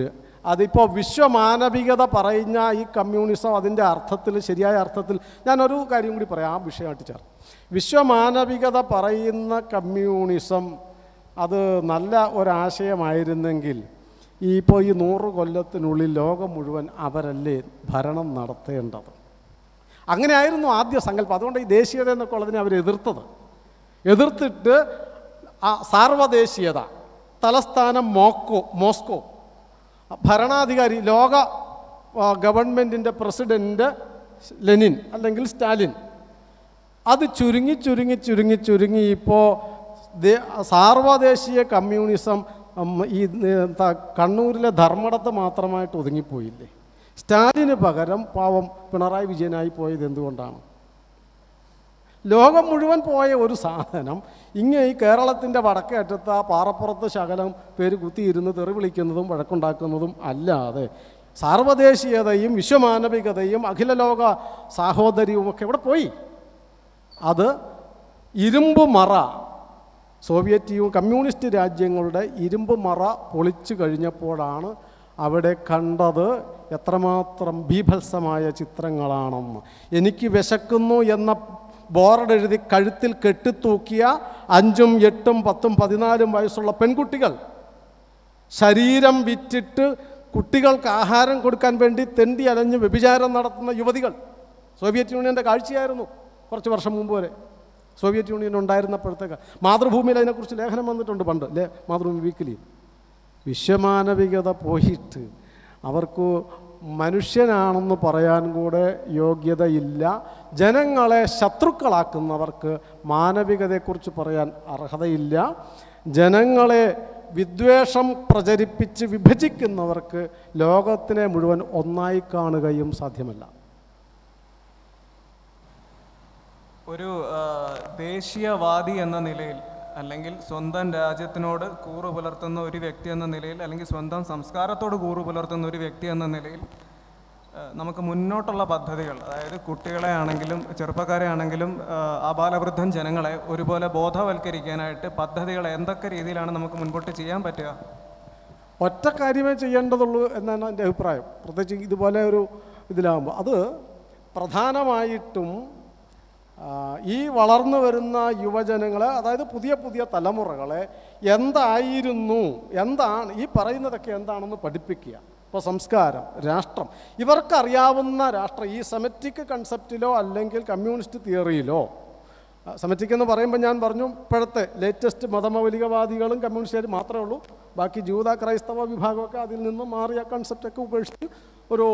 അതിപ്പോൾ വിശ്വമാനവികത പറയുന്ന ഈ കമ്മ്യൂണിസം അതിൻ്റെ അർത്ഥത്തിൽ ശരിയായ അർത്ഥത്തിൽ ഞാനൊരു കാര്യം കൂടി പറയാം ആ വിഷയമായിട്ട് ചേർ വിശ്വമാനവികത പറയുന്ന കമ്മ്യൂണിസം അത് നല്ല ഒരാശയമായിരുന്നെങ്കിൽ ഈ ഇപ്പോൾ ഈ നൂറ് കൊല്ലത്തിനുള്ളിൽ ലോകം മുഴുവൻ അവരല്ലേ ഭരണം നടത്തേണ്ടത് അങ്ങനെയായിരുന്നു ആദ്യ സങ്കല്പം അതുകൊണ്ട് ഈ ദേശീയത എന്നൊക്കെ ഉള്ളതിനെ അവർ എതിർത്തത് എതിർത്തിട്ട് ആ സാർവദേശീയത തലസ്ഥാനം മോക്കോ മോസ്കോ ഭരണാധികാരി ലോക ഗവൺമെൻറ്റിൻ്റെ പ്രസിഡൻറ്റ് ലെനിൻ അല്ലെങ്കിൽ സ്റ്റാലിൻ അത് ചുരുങ്ങി ചുരുങ്ങി ചുരുങ്ങി ചുരുങ്ങി ഇപ്പോൾ സാർവദേശീയ കമ്മ്യൂണിസം ഈ കണ്ണൂരിലെ ധർമ്മടത്ത് മാത്രമായിട്ട് ഒതുങ്ങിപ്പോയില്ലേ സ്റ്റാലിന് പകരം പാവം പിണറായി വിജയനായി പോയത് എന്തുകൊണ്ടാണ് ലോകം മുഴുവൻ പോയ ഒരു സാധനം ഇങ്ങനെ ഈ കേരളത്തിൻ്റെ വടക്കേ അറ്റത്ത് ആ പാറപ്പുറത്ത് ശകലം പേര് കുത്തിയിരുന്ന് തെറി വിളിക്കുന്നതും വഴക്കുണ്ടാക്കുന്നതും അല്ലാതെ സാർവദേശീയതയും വിശ്വമാനവികതയും അഖിലലോക സാഹോദര്യവും ഒക്കെ ഇവിടെ പോയി അത് ഇരുമ്പ് മറ സോവിയറ്റ് യൂണിയൻ കമ്മ്യൂണിസ്റ്റ് രാജ്യങ്ങളുടെ ഇരുമ്പ് മറ പൊളിച്ചു കഴിഞ്ഞപ്പോഴാണ് അവിടെ കണ്ടത് എത്രമാത്രം ബീഭത്സമായ ചിത്രങ്ങളാണെന്ന് എനിക്ക് വിശക്കുന്നു എന്ന ബോർഡ് എഴുതി കഴുത്തിൽ കെട്ടിത്തൂക്കിയ അഞ്ചും എട്ടും പത്തും പതിനാലും വയസ്സുള്ള പെൺകുട്ടികൾ ശരീരം വിറ്റിട്ട് കുട്ടികൾക്ക് ആഹാരം കൊടുക്കാൻ വേണ്ടി തെണ്ടി അലഞ്ഞ് വ്യഭിചാരം നടത്തുന്ന യുവതികൾ സോവിയറ്റ് യൂണിയൻ്റെ കാഴ്ചയായിരുന്നു കുറച്ച് വർഷം മുമ്പ് വരെ സോവിയറ്റ് യൂണിയൻ ഉണ്ടായിരുന്നപ്പോഴത്തേക്ക് മാതൃഭൂമിയിൽ അതിനെക്കുറിച്ച് ലേഖനം വന്നിട്ടുണ്ട് പണ്ട് ലേ മാതൃഭൂമി വീക്കിലി വിശ്വമാനവികത പോയിട്ട് അവർക്ക് മനുഷ്യനാണെന്ന് പറയാൻ കൂടെ യോഗ്യതയില്ല ജനങ്ങളെ ശത്രുക്കളാക്കുന്നവർക്ക് മാനവികതയെക്കുറിച്ച് പറയാൻ അർഹതയില്ല ജനങ്ങളെ വിദ്വേഷം പ്രചരിപ്പിച്ച് വിഭജിക്കുന്നവർക്ക് ലോകത്തിനെ മുഴുവൻ ഒന്നായി കാണുകയും സാധ്യമല്ല ഒരു ദേശീയവാദി എന്ന നിലയിൽ അല്ലെങ്കിൽ സ്വന്തം രാജ്യത്തിനോട് കൂറ് പുലർത്തുന്ന ഒരു വ്യക്തി എന്ന നിലയിൽ അല്ലെങ്കിൽ സ്വന്തം സംസ്കാരത്തോട് കൂറ് പുലർത്തുന്ന ഒരു വ്യക്തി എന്ന നിലയിൽ നമുക്ക് മുന്നോട്ടുള്ള പദ്ധതികൾ അതായത് കുട്ടികളെ ആണെങ്കിലും ചെറുപ്പക്കാരെ ആണെങ്കിലും അപാലവൃദ്ധം ജനങ്ങളെ ഒരുപോലെ ബോധവൽക്കരിക്കാനായിട്ട് പദ്ധതികൾ എന്തൊക്കെ രീതിയിലാണ് നമുക്ക് മുൻപോട്ട് ചെയ്യാൻ പറ്റുക ഒറ്റ കാര്യമേ ചെയ്യേണ്ടതുള്ളൂ എന്നാണ് എൻ്റെ അഭിപ്രായം പ്രത്യേകിച്ച് ഇതുപോലെ ഒരു ഇതിലാകുമ്പോൾ അത് പ്രധാനമായിട്ടും ഈ വളർന്നു വരുന്ന യുവജനങ്ങളെ അതായത് പുതിയ പുതിയ തലമുറകളെ എന്തായിരുന്നു എന്താണ് ഈ പറയുന്നതൊക്കെ എന്താണെന്ന് പഠിപ്പിക്കുക ഇപ്പോൾ സംസ്കാരം രാഷ്ട്രം ഇവർക്കറിയാവുന്ന രാഷ്ട്രം ഈ സെമറ്റിക് കൺസെപ്റ്റിലോ അല്ലെങ്കിൽ കമ്മ്യൂണിസ്റ്റ് തിയറിയിലോ സെമറ്റിക് എന്ന് പറയുമ്പോൾ ഞാൻ പറഞ്ഞു ഇപ്പോഴത്തെ ലേറ്റസ്റ്റ് മതമൗലികവാദികളും കമ്മ്യൂണിസ്റ്റുകാരും മാത്രമേ ഉള്ളൂ ബാക്കി ജൂത ക്രൈസ്തവ വിഭാഗമൊക്കെ അതിൽ നിന്ന് മാറിയ കൺസെപ്റ്റൊക്കെ ഉപേക്ഷിച്ച് ഒരു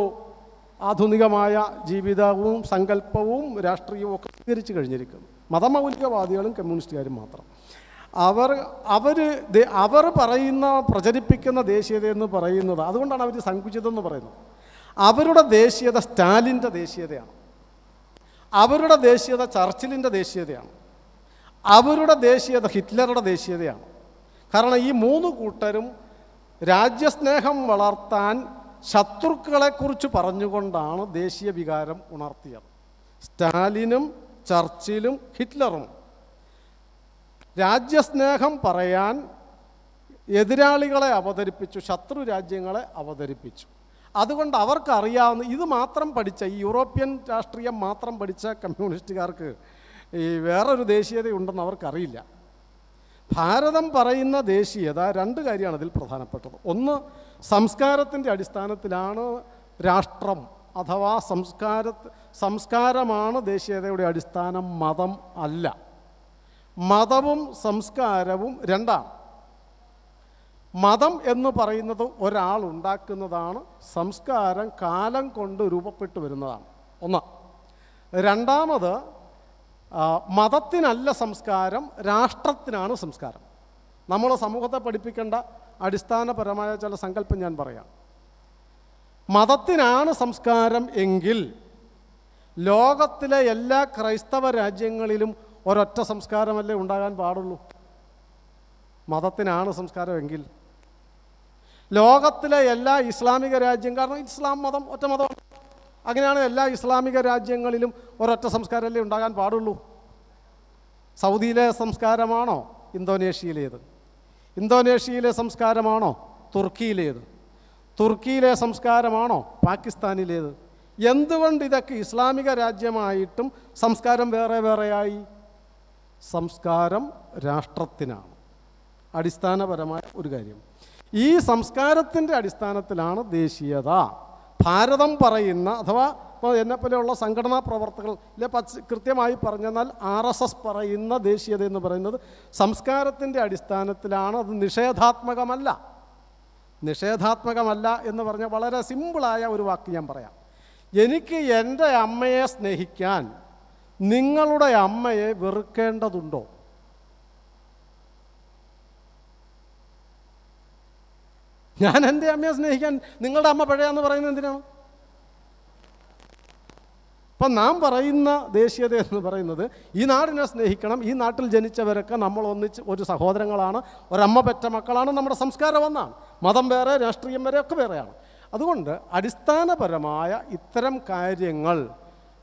ആധുനികമായ ജീവിതവും സങ്കല്പവും രാഷ്ട്രീയവും ഒക്കെ സ്വീകരിച്ചു കഴിഞ്ഞിരിക്കുന്നു മതമൗലികവാദികളും കമ്മ്യൂണിസ്റ്റുകാരും മാത്രം അവർ അവർ അവർ പറയുന്ന പ്രചരിപ്പിക്കുന്ന ദേശീയത എന്ന് പറയുന്നത് അതുകൊണ്ടാണ് അവർ സങ്കുചിതം എന്ന് പറയുന്നത് അവരുടെ ദേശീയത സ്റ്റാലിൻ്റെ ദേശീയതയാണ് അവരുടെ ദേശീയത ചർച്ചിലിൻ്റെ ദേശീയതയാണ് അവരുടെ ദേശീയത ഹിറ്റ്ലറുടെ ദേശീയതയാണ് കാരണം ഈ മൂന്ന് കൂട്ടരും രാജ്യസ്നേഹം വളർത്താൻ ശത്രുക്കളെക്കുറിച്ച് പറഞ്ഞുകൊണ്ടാണ് ദേശീയ വികാരം ഉണർത്തിയത് സ്റ്റാലിനും ചർച്ചിലും ഹിറ്റ്ലറും രാജ്യസ്നേഹം പറയാൻ എതിരാളികളെ അവതരിപ്പിച്ചു ശത്രു രാജ്യങ്ങളെ അവതരിപ്പിച്ചു അതുകൊണ്ട് അവർക്കറിയാവുന്ന ഇത് മാത്രം പഠിച്ച ഈ യൂറോപ്യൻ രാഷ്ട്രീയം മാത്രം പഠിച്ച കമ്മ്യൂണിസ്റ്റുകാർക്ക് ഈ വേറൊരു ദേശീയതയുണ്ടെന്ന് അവർക്കറിയില്ല ഭാരതം പറയുന്ന ദേശീയത രണ്ട് കാര്യമാണ് അതിൽ പ്രധാനപ്പെട്ടത് ഒന്ന് സംസ്കാരത്തിൻ്റെ അടിസ്ഥാനത്തിലാണ് രാഷ്ട്രം അഥവാ സംസ്കാര സംസ്കാരമാണ് ദേശീയതയുടെ അടിസ്ഥാനം മതം അല്ല മതവും സംസ്കാരവും രണ്ടാണ് മതം എന്ന് പറയുന്നത് ഒരാൾ ഉണ്ടാക്കുന്നതാണ് സംസ്കാരം കാലം കൊണ്ട് രൂപപ്പെട്ടു വരുന്നതാണ് ഒന്ന് രണ്ടാമത് മതത്തിനല്ല സംസ്കാരം രാഷ്ട്രത്തിനാണ് സംസ്കാരം നമ്മൾ സമൂഹത്തെ പഠിപ്പിക്കേണ്ട അടിസ്ഥാനപരമായ ചില സങ്കല്പം ഞാൻ പറയാം മതത്തിനാണ് സംസ്കാരം എങ്കിൽ ലോകത്തിലെ എല്ലാ ക്രൈസ്തവ രാജ്യങ്ങളിലും ഒരൊറ്റ സംസ്കാരമല്ലേ ഉണ്ടാകാൻ പാടുള്ളൂ മതത്തിനാണ് സംസ്കാരമെങ്കിൽ ലോകത്തിലെ എല്ലാ ഇസ്ലാമിക രാജ്യം കാരണം ഇസ്ലാം മതം ഒറ്റ മതമാണ് അങ്ങനെയാണ് എല്ലാ ഇസ്ലാമിക രാജ്യങ്ങളിലും ഒരൊറ്റ സംസ്കാരമല്ലേ ഉണ്ടാകാൻ പാടുള്ളൂ സൗദിയിലെ സംസ്കാരമാണോ ഇന്തോനേഷ്യയിലേത് ഇന്തോനേഷ്യയിലെ സംസ്കാരമാണോ തുർക്കിയിലേത് തുർക്കിയിലെ സംസ്കാരമാണോ പാകിസ്ഥാനിലേത് എന്തുകൊണ്ട് ഇതൊക്കെ ഇസ്ലാമിക രാജ്യമായിട്ടും സംസ്കാരം വേറെ വേറെയായി സംസ്കാരം രാഷ്ട്രത്തിനാണ് അടിസ്ഥാനപരമായ ഒരു കാര്യം ഈ സംസ്കാരത്തിൻ്റെ അടിസ്ഥാനത്തിലാണ് ദേശീയത ഭാരതം പറയുന്ന അഥവാ അപ്പോൾ പോലെയുള്ള സംഘടനാ പ്രവർത്തകൾ ഇല്ലെ പച്ച കൃത്യമായി പറഞ്ഞെന്നാൽ ആർ എസ് എസ് പറയുന്ന ദേശീയത എന്ന് പറയുന്നത് സംസ്കാരത്തിൻ്റെ അടിസ്ഥാനത്തിലാണ് അത് നിഷേധാത്മകമല്ല നിഷേധാത്മകമല്ല എന്ന് പറഞ്ഞാൽ വളരെ സിമ്പിളായ ഒരു വാക്ക് ഞാൻ പറയാം എനിക്ക് എൻ്റെ അമ്മയെ സ്നേഹിക്കാൻ നിങ്ങളുടെ അമ്മയെ വെറുക്കേണ്ടതുണ്ടോ ഞാൻ എൻ്റെ അമ്മയെ സ്നേഹിക്കാൻ നിങ്ങളുടെ അമ്മ പഴയാന്ന് പറയുന്നത് എന്തിനാണ് അപ്പം നാം പറയുന്ന ദേശീയത എന്ന് പറയുന്നത് ഈ നാടിനെ സ്നേഹിക്കണം ഈ നാട്ടിൽ ജനിച്ചവരൊക്കെ നമ്മൾ ഒന്നിച്ച് ഒരു സഹോദരങ്ങളാണ് ഒരമ്മ പെറ്റ മക്കളാണ് നമ്മുടെ സംസ്കാരം ഒന്നാണ് മതം വേറെ രാഷ്ട്രീയം വരെ ഒക്കെ വേറെയാണ് അതുകൊണ്ട് അടിസ്ഥാനപരമായ ഇത്തരം കാര്യങ്ങൾ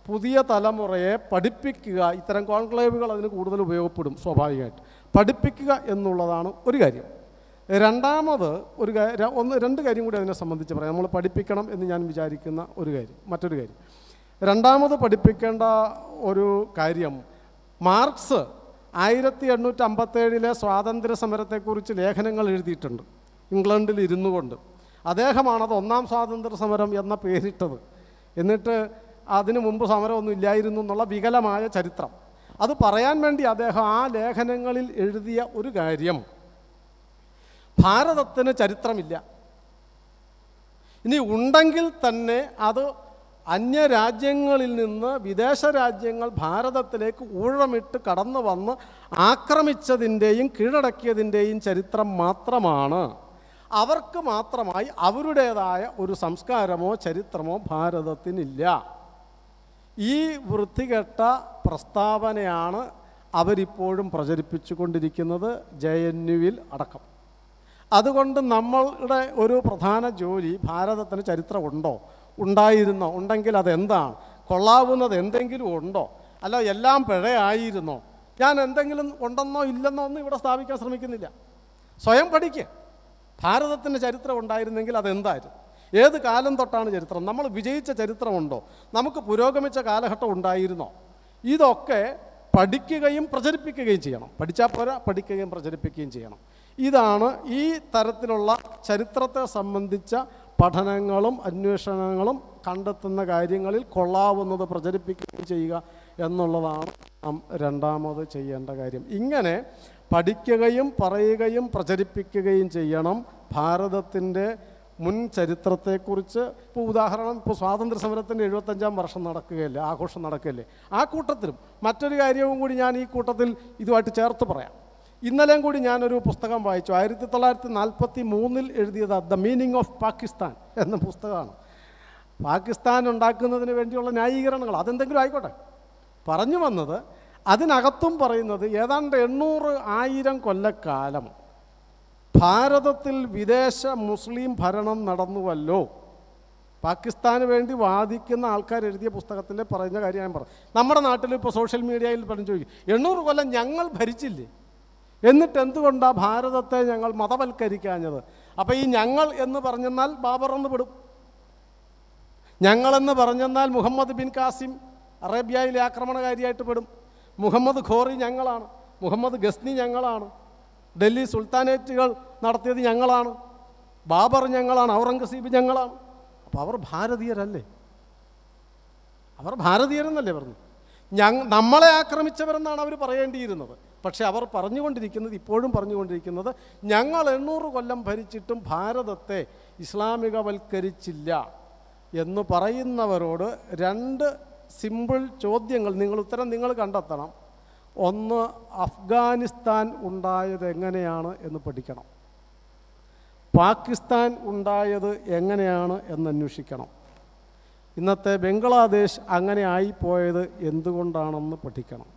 പുതിയ തലമുറയെ പഠിപ്പിക്കുക ഇത്തരം കോൺക്ലേവുകൾ അതിന് കൂടുതൽ ഉപയോഗപ്പെടും സ്വാഭാവികമായിട്ട് പഠിപ്പിക്കുക എന്നുള്ളതാണ് ഒരു കാര്യം രണ്ടാമത് ഒരു ഒന്ന് രണ്ട് കാര്യം കൂടി അതിനെ സംബന്ധിച്ച് പറയാം നമ്മൾ പഠിപ്പിക്കണം എന്ന് ഞാൻ വിചാരിക്കുന്ന ഒരു കാര്യം മറ്റൊരു കാര്യം രണ്ടാമത് പഠിപ്പിക്കേണ്ട ഒരു കാര്യം മാർക്സ് ആയിരത്തി എണ്ണൂറ്റി അമ്പത്തേഴിലെ സ്വാതന്ത്ര്യ സമരത്തെക്കുറിച്ച് ലേഖനങ്ങൾ എഴുതിയിട്ടുണ്ട് ഇംഗ്ലണ്ടിൽ ഇരുന്നു കൊണ്ട് അദ്ദേഹമാണത് ഒന്നാം സ്വാതന്ത്ര്യ സമരം എന്ന പേരിട്ടത് എന്നിട്ട് അതിനു മുമ്പ് സമരമൊന്നും ഇല്ലായിരുന്നു എന്നുള്ള വികലമായ ചരിത്രം അത് പറയാൻ വേണ്ടി അദ്ദേഹം ആ ലേഖനങ്ങളിൽ എഴുതിയ ഒരു കാര്യം ഭാരതത്തിന് ചരിത്രമില്ല ഇനി ഉണ്ടെങ്കിൽ തന്നെ അത് അന്യരാജ്യങ്ങളിൽ നിന്ന് വിദേശ രാജ്യങ്ങൾ ഭാരതത്തിലേക്ക് ഊഴമിട്ട് കടന്നു വന്ന് ആക്രമിച്ചതിൻ്റെയും കീഴടക്കിയതിൻ്റെയും ചരിത്രം മാത്രമാണ് അവർക്ക് മാത്രമായി അവരുടേതായ ഒരു സംസ്കാരമോ ചരിത്രമോ ഭാരതത്തിനില്ല ഈ വൃത്തികെട്ട പ്രസ്താവനയാണ് അവരിപ്പോഴും പ്രചരിപ്പിച്ചു കൊണ്ടിരിക്കുന്നത് ജെ എൻ യുവിൽ അടക്കം അതുകൊണ്ട് നമ്മളുടെ ഒരു പ്രധാന ജോലി ഭാരതത്തിന് ചരിത്രമുണ്ടോ ഉണ്ടായിരുന്നോ ഉണ്ടെങ്കിൽ അതെന്താണ് കൊള്ളാവുന്നത് എന്തെങ്കിലും ഉണ്ടോ അല്ല എല്ലാം പിഴയായിരുന്നോ ഞാൻ എന്തെങ്കിലും ഉണ്ടെന്നോ ഇല്ലെന്നോ ഒന്നും ഇവിടെ സ്ഥാപിക്കാൻ ശ്രമിക്കുന്നില്ല സ്വയം പഠിക്ക് ഭാരതത്തിൻ്റെ ചരിത്രം ഉണ്ടായിരുന്നെങ്കിൽ അതെന്തായിരുന്നു ഏത് കാലം തൊട്ടാണ് ചരിത്രം നമ്മൾ വിജയിച്ച ചരിത്രമുണ്ടോ നമുക്ക് പുരോഗമിച്ച കാലഘട്ടം ഉണ്ടായിരുന്നോ ഇതൊക്കെ പഠിക്കുകയും പ്രചരിപ്പിക്കുകയും ചെയ്യണം പഠിച്ചാൽ പോരാ പഠിക്കുകയും പ്രചരിപ്പിക്കുകയും ചെയ്യണം ഇതാണ് ഈ തരത്തിലുള്ള ചരിത്രത്തെ സംബന്ധിച്ച പഠനങ്ങളും അന്വേഷണങ്ങളും കണ്ടെത്തുന്ന കാര്യങ്ങളിൽ കൊള്ളാവുന്നത് പ്രചരിപ്പിക്കുകയും ചെയ്യുക എന്നുള്ളതാണ് നാം രണ്ടാമത് ചെയ്യേണ്ട കാര്യം ഇങ്ങനെ പഠിക്കുകയും പറയുകയും പ്രചരിപ്പിക്കുകയും ചെയ്യണം ഭാരതത്തിൻ്റെ മുൻ ചരിത്രത്തെക്കുറിച്ച് ഇപ്പോൾ ഉദാഹരണം ഇപ്പോൾ സ്വാതന്ത്ര്യ സമരത്തിൻ്റെ എഴുപത്തഞ്ചാം വർഷം നടക്കുകയല്ലേ ആഘോഷം നടക്കുകയല്ലേ ആ കൂട്ടത്തിലും മറ്റൊരു കാര്യവും കൂടി ഞാൻ ഈ കൂട്ടത്തിൽ ഇതുമായിട്ട് ചേർത്ത് പറയാം ഇന്നലെയും കൂടി ഞാനൊരു പുസ്തകം വായിച്ചു ആയിരത്തി തൊള്ളായിരത്തി നാൽപ്പത്തി മൂന്നിൽ എഴുതിയത് ദ മീനിങ് ഓഫ് പാകിസ്ഥാൻ എന്ന പുസ്തകമാണ് പാകിസ്ഥാൻ ഉണ്ടാക്കുന്നതിന് വേണ്ടിയുള്ള ന്യായീകരണങ്ങൾ അതെന്തെങ്കിലും ആയിക്കോട്ടെ പറഞ്ഞു വന്നത് അതിനകത്തും പറയുന്നത് ഏതാണ്ട് എണ്ണൂറ് ആയിരം കൊല്ലക്കാലം ഭാരതത്തിൽ വിദേശ മുസ്ലിം ഭരണം നടന്നുവല്ലോ പാകിസ്ഥാന് വേണ്ടി വാദിക്കുന്ന ആൾക്കാർ എഴുതിയ പുസ്തകത്തിൽ പറഞ്ഞ കാര്യം ഞാൻ പറഞ്ഞു നമ്മുടെ നാട്ടിൽ ഇപ്പോൾ സോഷ്യൽ മീഡിയയിൽ പറഞ്ഞു ചോദിക്കും എണ്ണൂറ് കൊല്ലം ഞങ്ങൾ ഭരിച്ചില്ലേ എന്നിട്ട് എന്തുകൊണ്ടാണ് ഭാരതത്തെ ഞങ്ങൾ മതവൽക്കരിക്കാഞ്ഞത് അപ്പോൾ ഈ ഞങ്ങൾ എന്ന് പറഞ്ഞെന്നാൽ എന്ന് പെടും ഞങ്ങളെന്ന് പറഞ്ഞെന്നാൽ മുഹമ്മദ് ബിൻ കാസിം അറേബ്യയിലെ ആക്രമണകാരിയായിട്ട് പെടും മുഹമ്മദ് ഖോറി ഞങ്ങളാണ് മുഹമ്മദ് ഗസ്നി ഞങ്ങളാണ് ഡൽഹി സുൽത്താനേറ്റുകൾ നടത്തിയത് ഞങ്ങളാണ് ബാബർ ഞങ്ങളാണ് ഔറംഗസീബ് ഞങ്ങളാണ് അപ്പോൾ അവർ ഭാരതീയരല്ലേ അവർ ഭാരതീയരെന്നല്ലേ പറഞ്ഞു ഞങ്ങൾ നമ്മളെ ആക്രമിച്ചവരെന്നാണ് അവർ പറയേണ്ടിയിരുന്നത് പക്ഷേ അവർ പറഞ്ഞുകൊണ്ടിരിക്കുന്നത് ഇപ്പോഴും പറഞ്ഞുകൊണ്ടിരിക്കുന്നത് ഞങ്ങൾ എണ്ണൂറ് കൊല്ലം ഭരിച്ചിട്ടും ഭാരതത്തെ ഇസ്ലാമികവൽക്കരിച്ചില്ല എന്ന് പറയുന്നവരോട് രണ്ട് സിമ്പിൾ ചോദ്യങ്ങൾ നിങ്ങൾ ഉത്തരം നിങ്ങൾ കണ്ടെത്തണം ഒന്ന് അഫ്ഗാനിസ്ഥാൻ ഉണ്ടായത് എങ്ങനെയാണ് എന്ന് പഠിക്കണം പാകിസ്ഥാൻ ഉണ്ടായത് എങ്ങനെയാണ് എന്ന് അന്വേഷിക്കണം ഇന്നത്തെ ബംഗ്ലാദേശ് അങ്ങനെ ആയിപ്പോയത് എന്തുകൊണ്ടാണെന്ന് പഠിക്കണം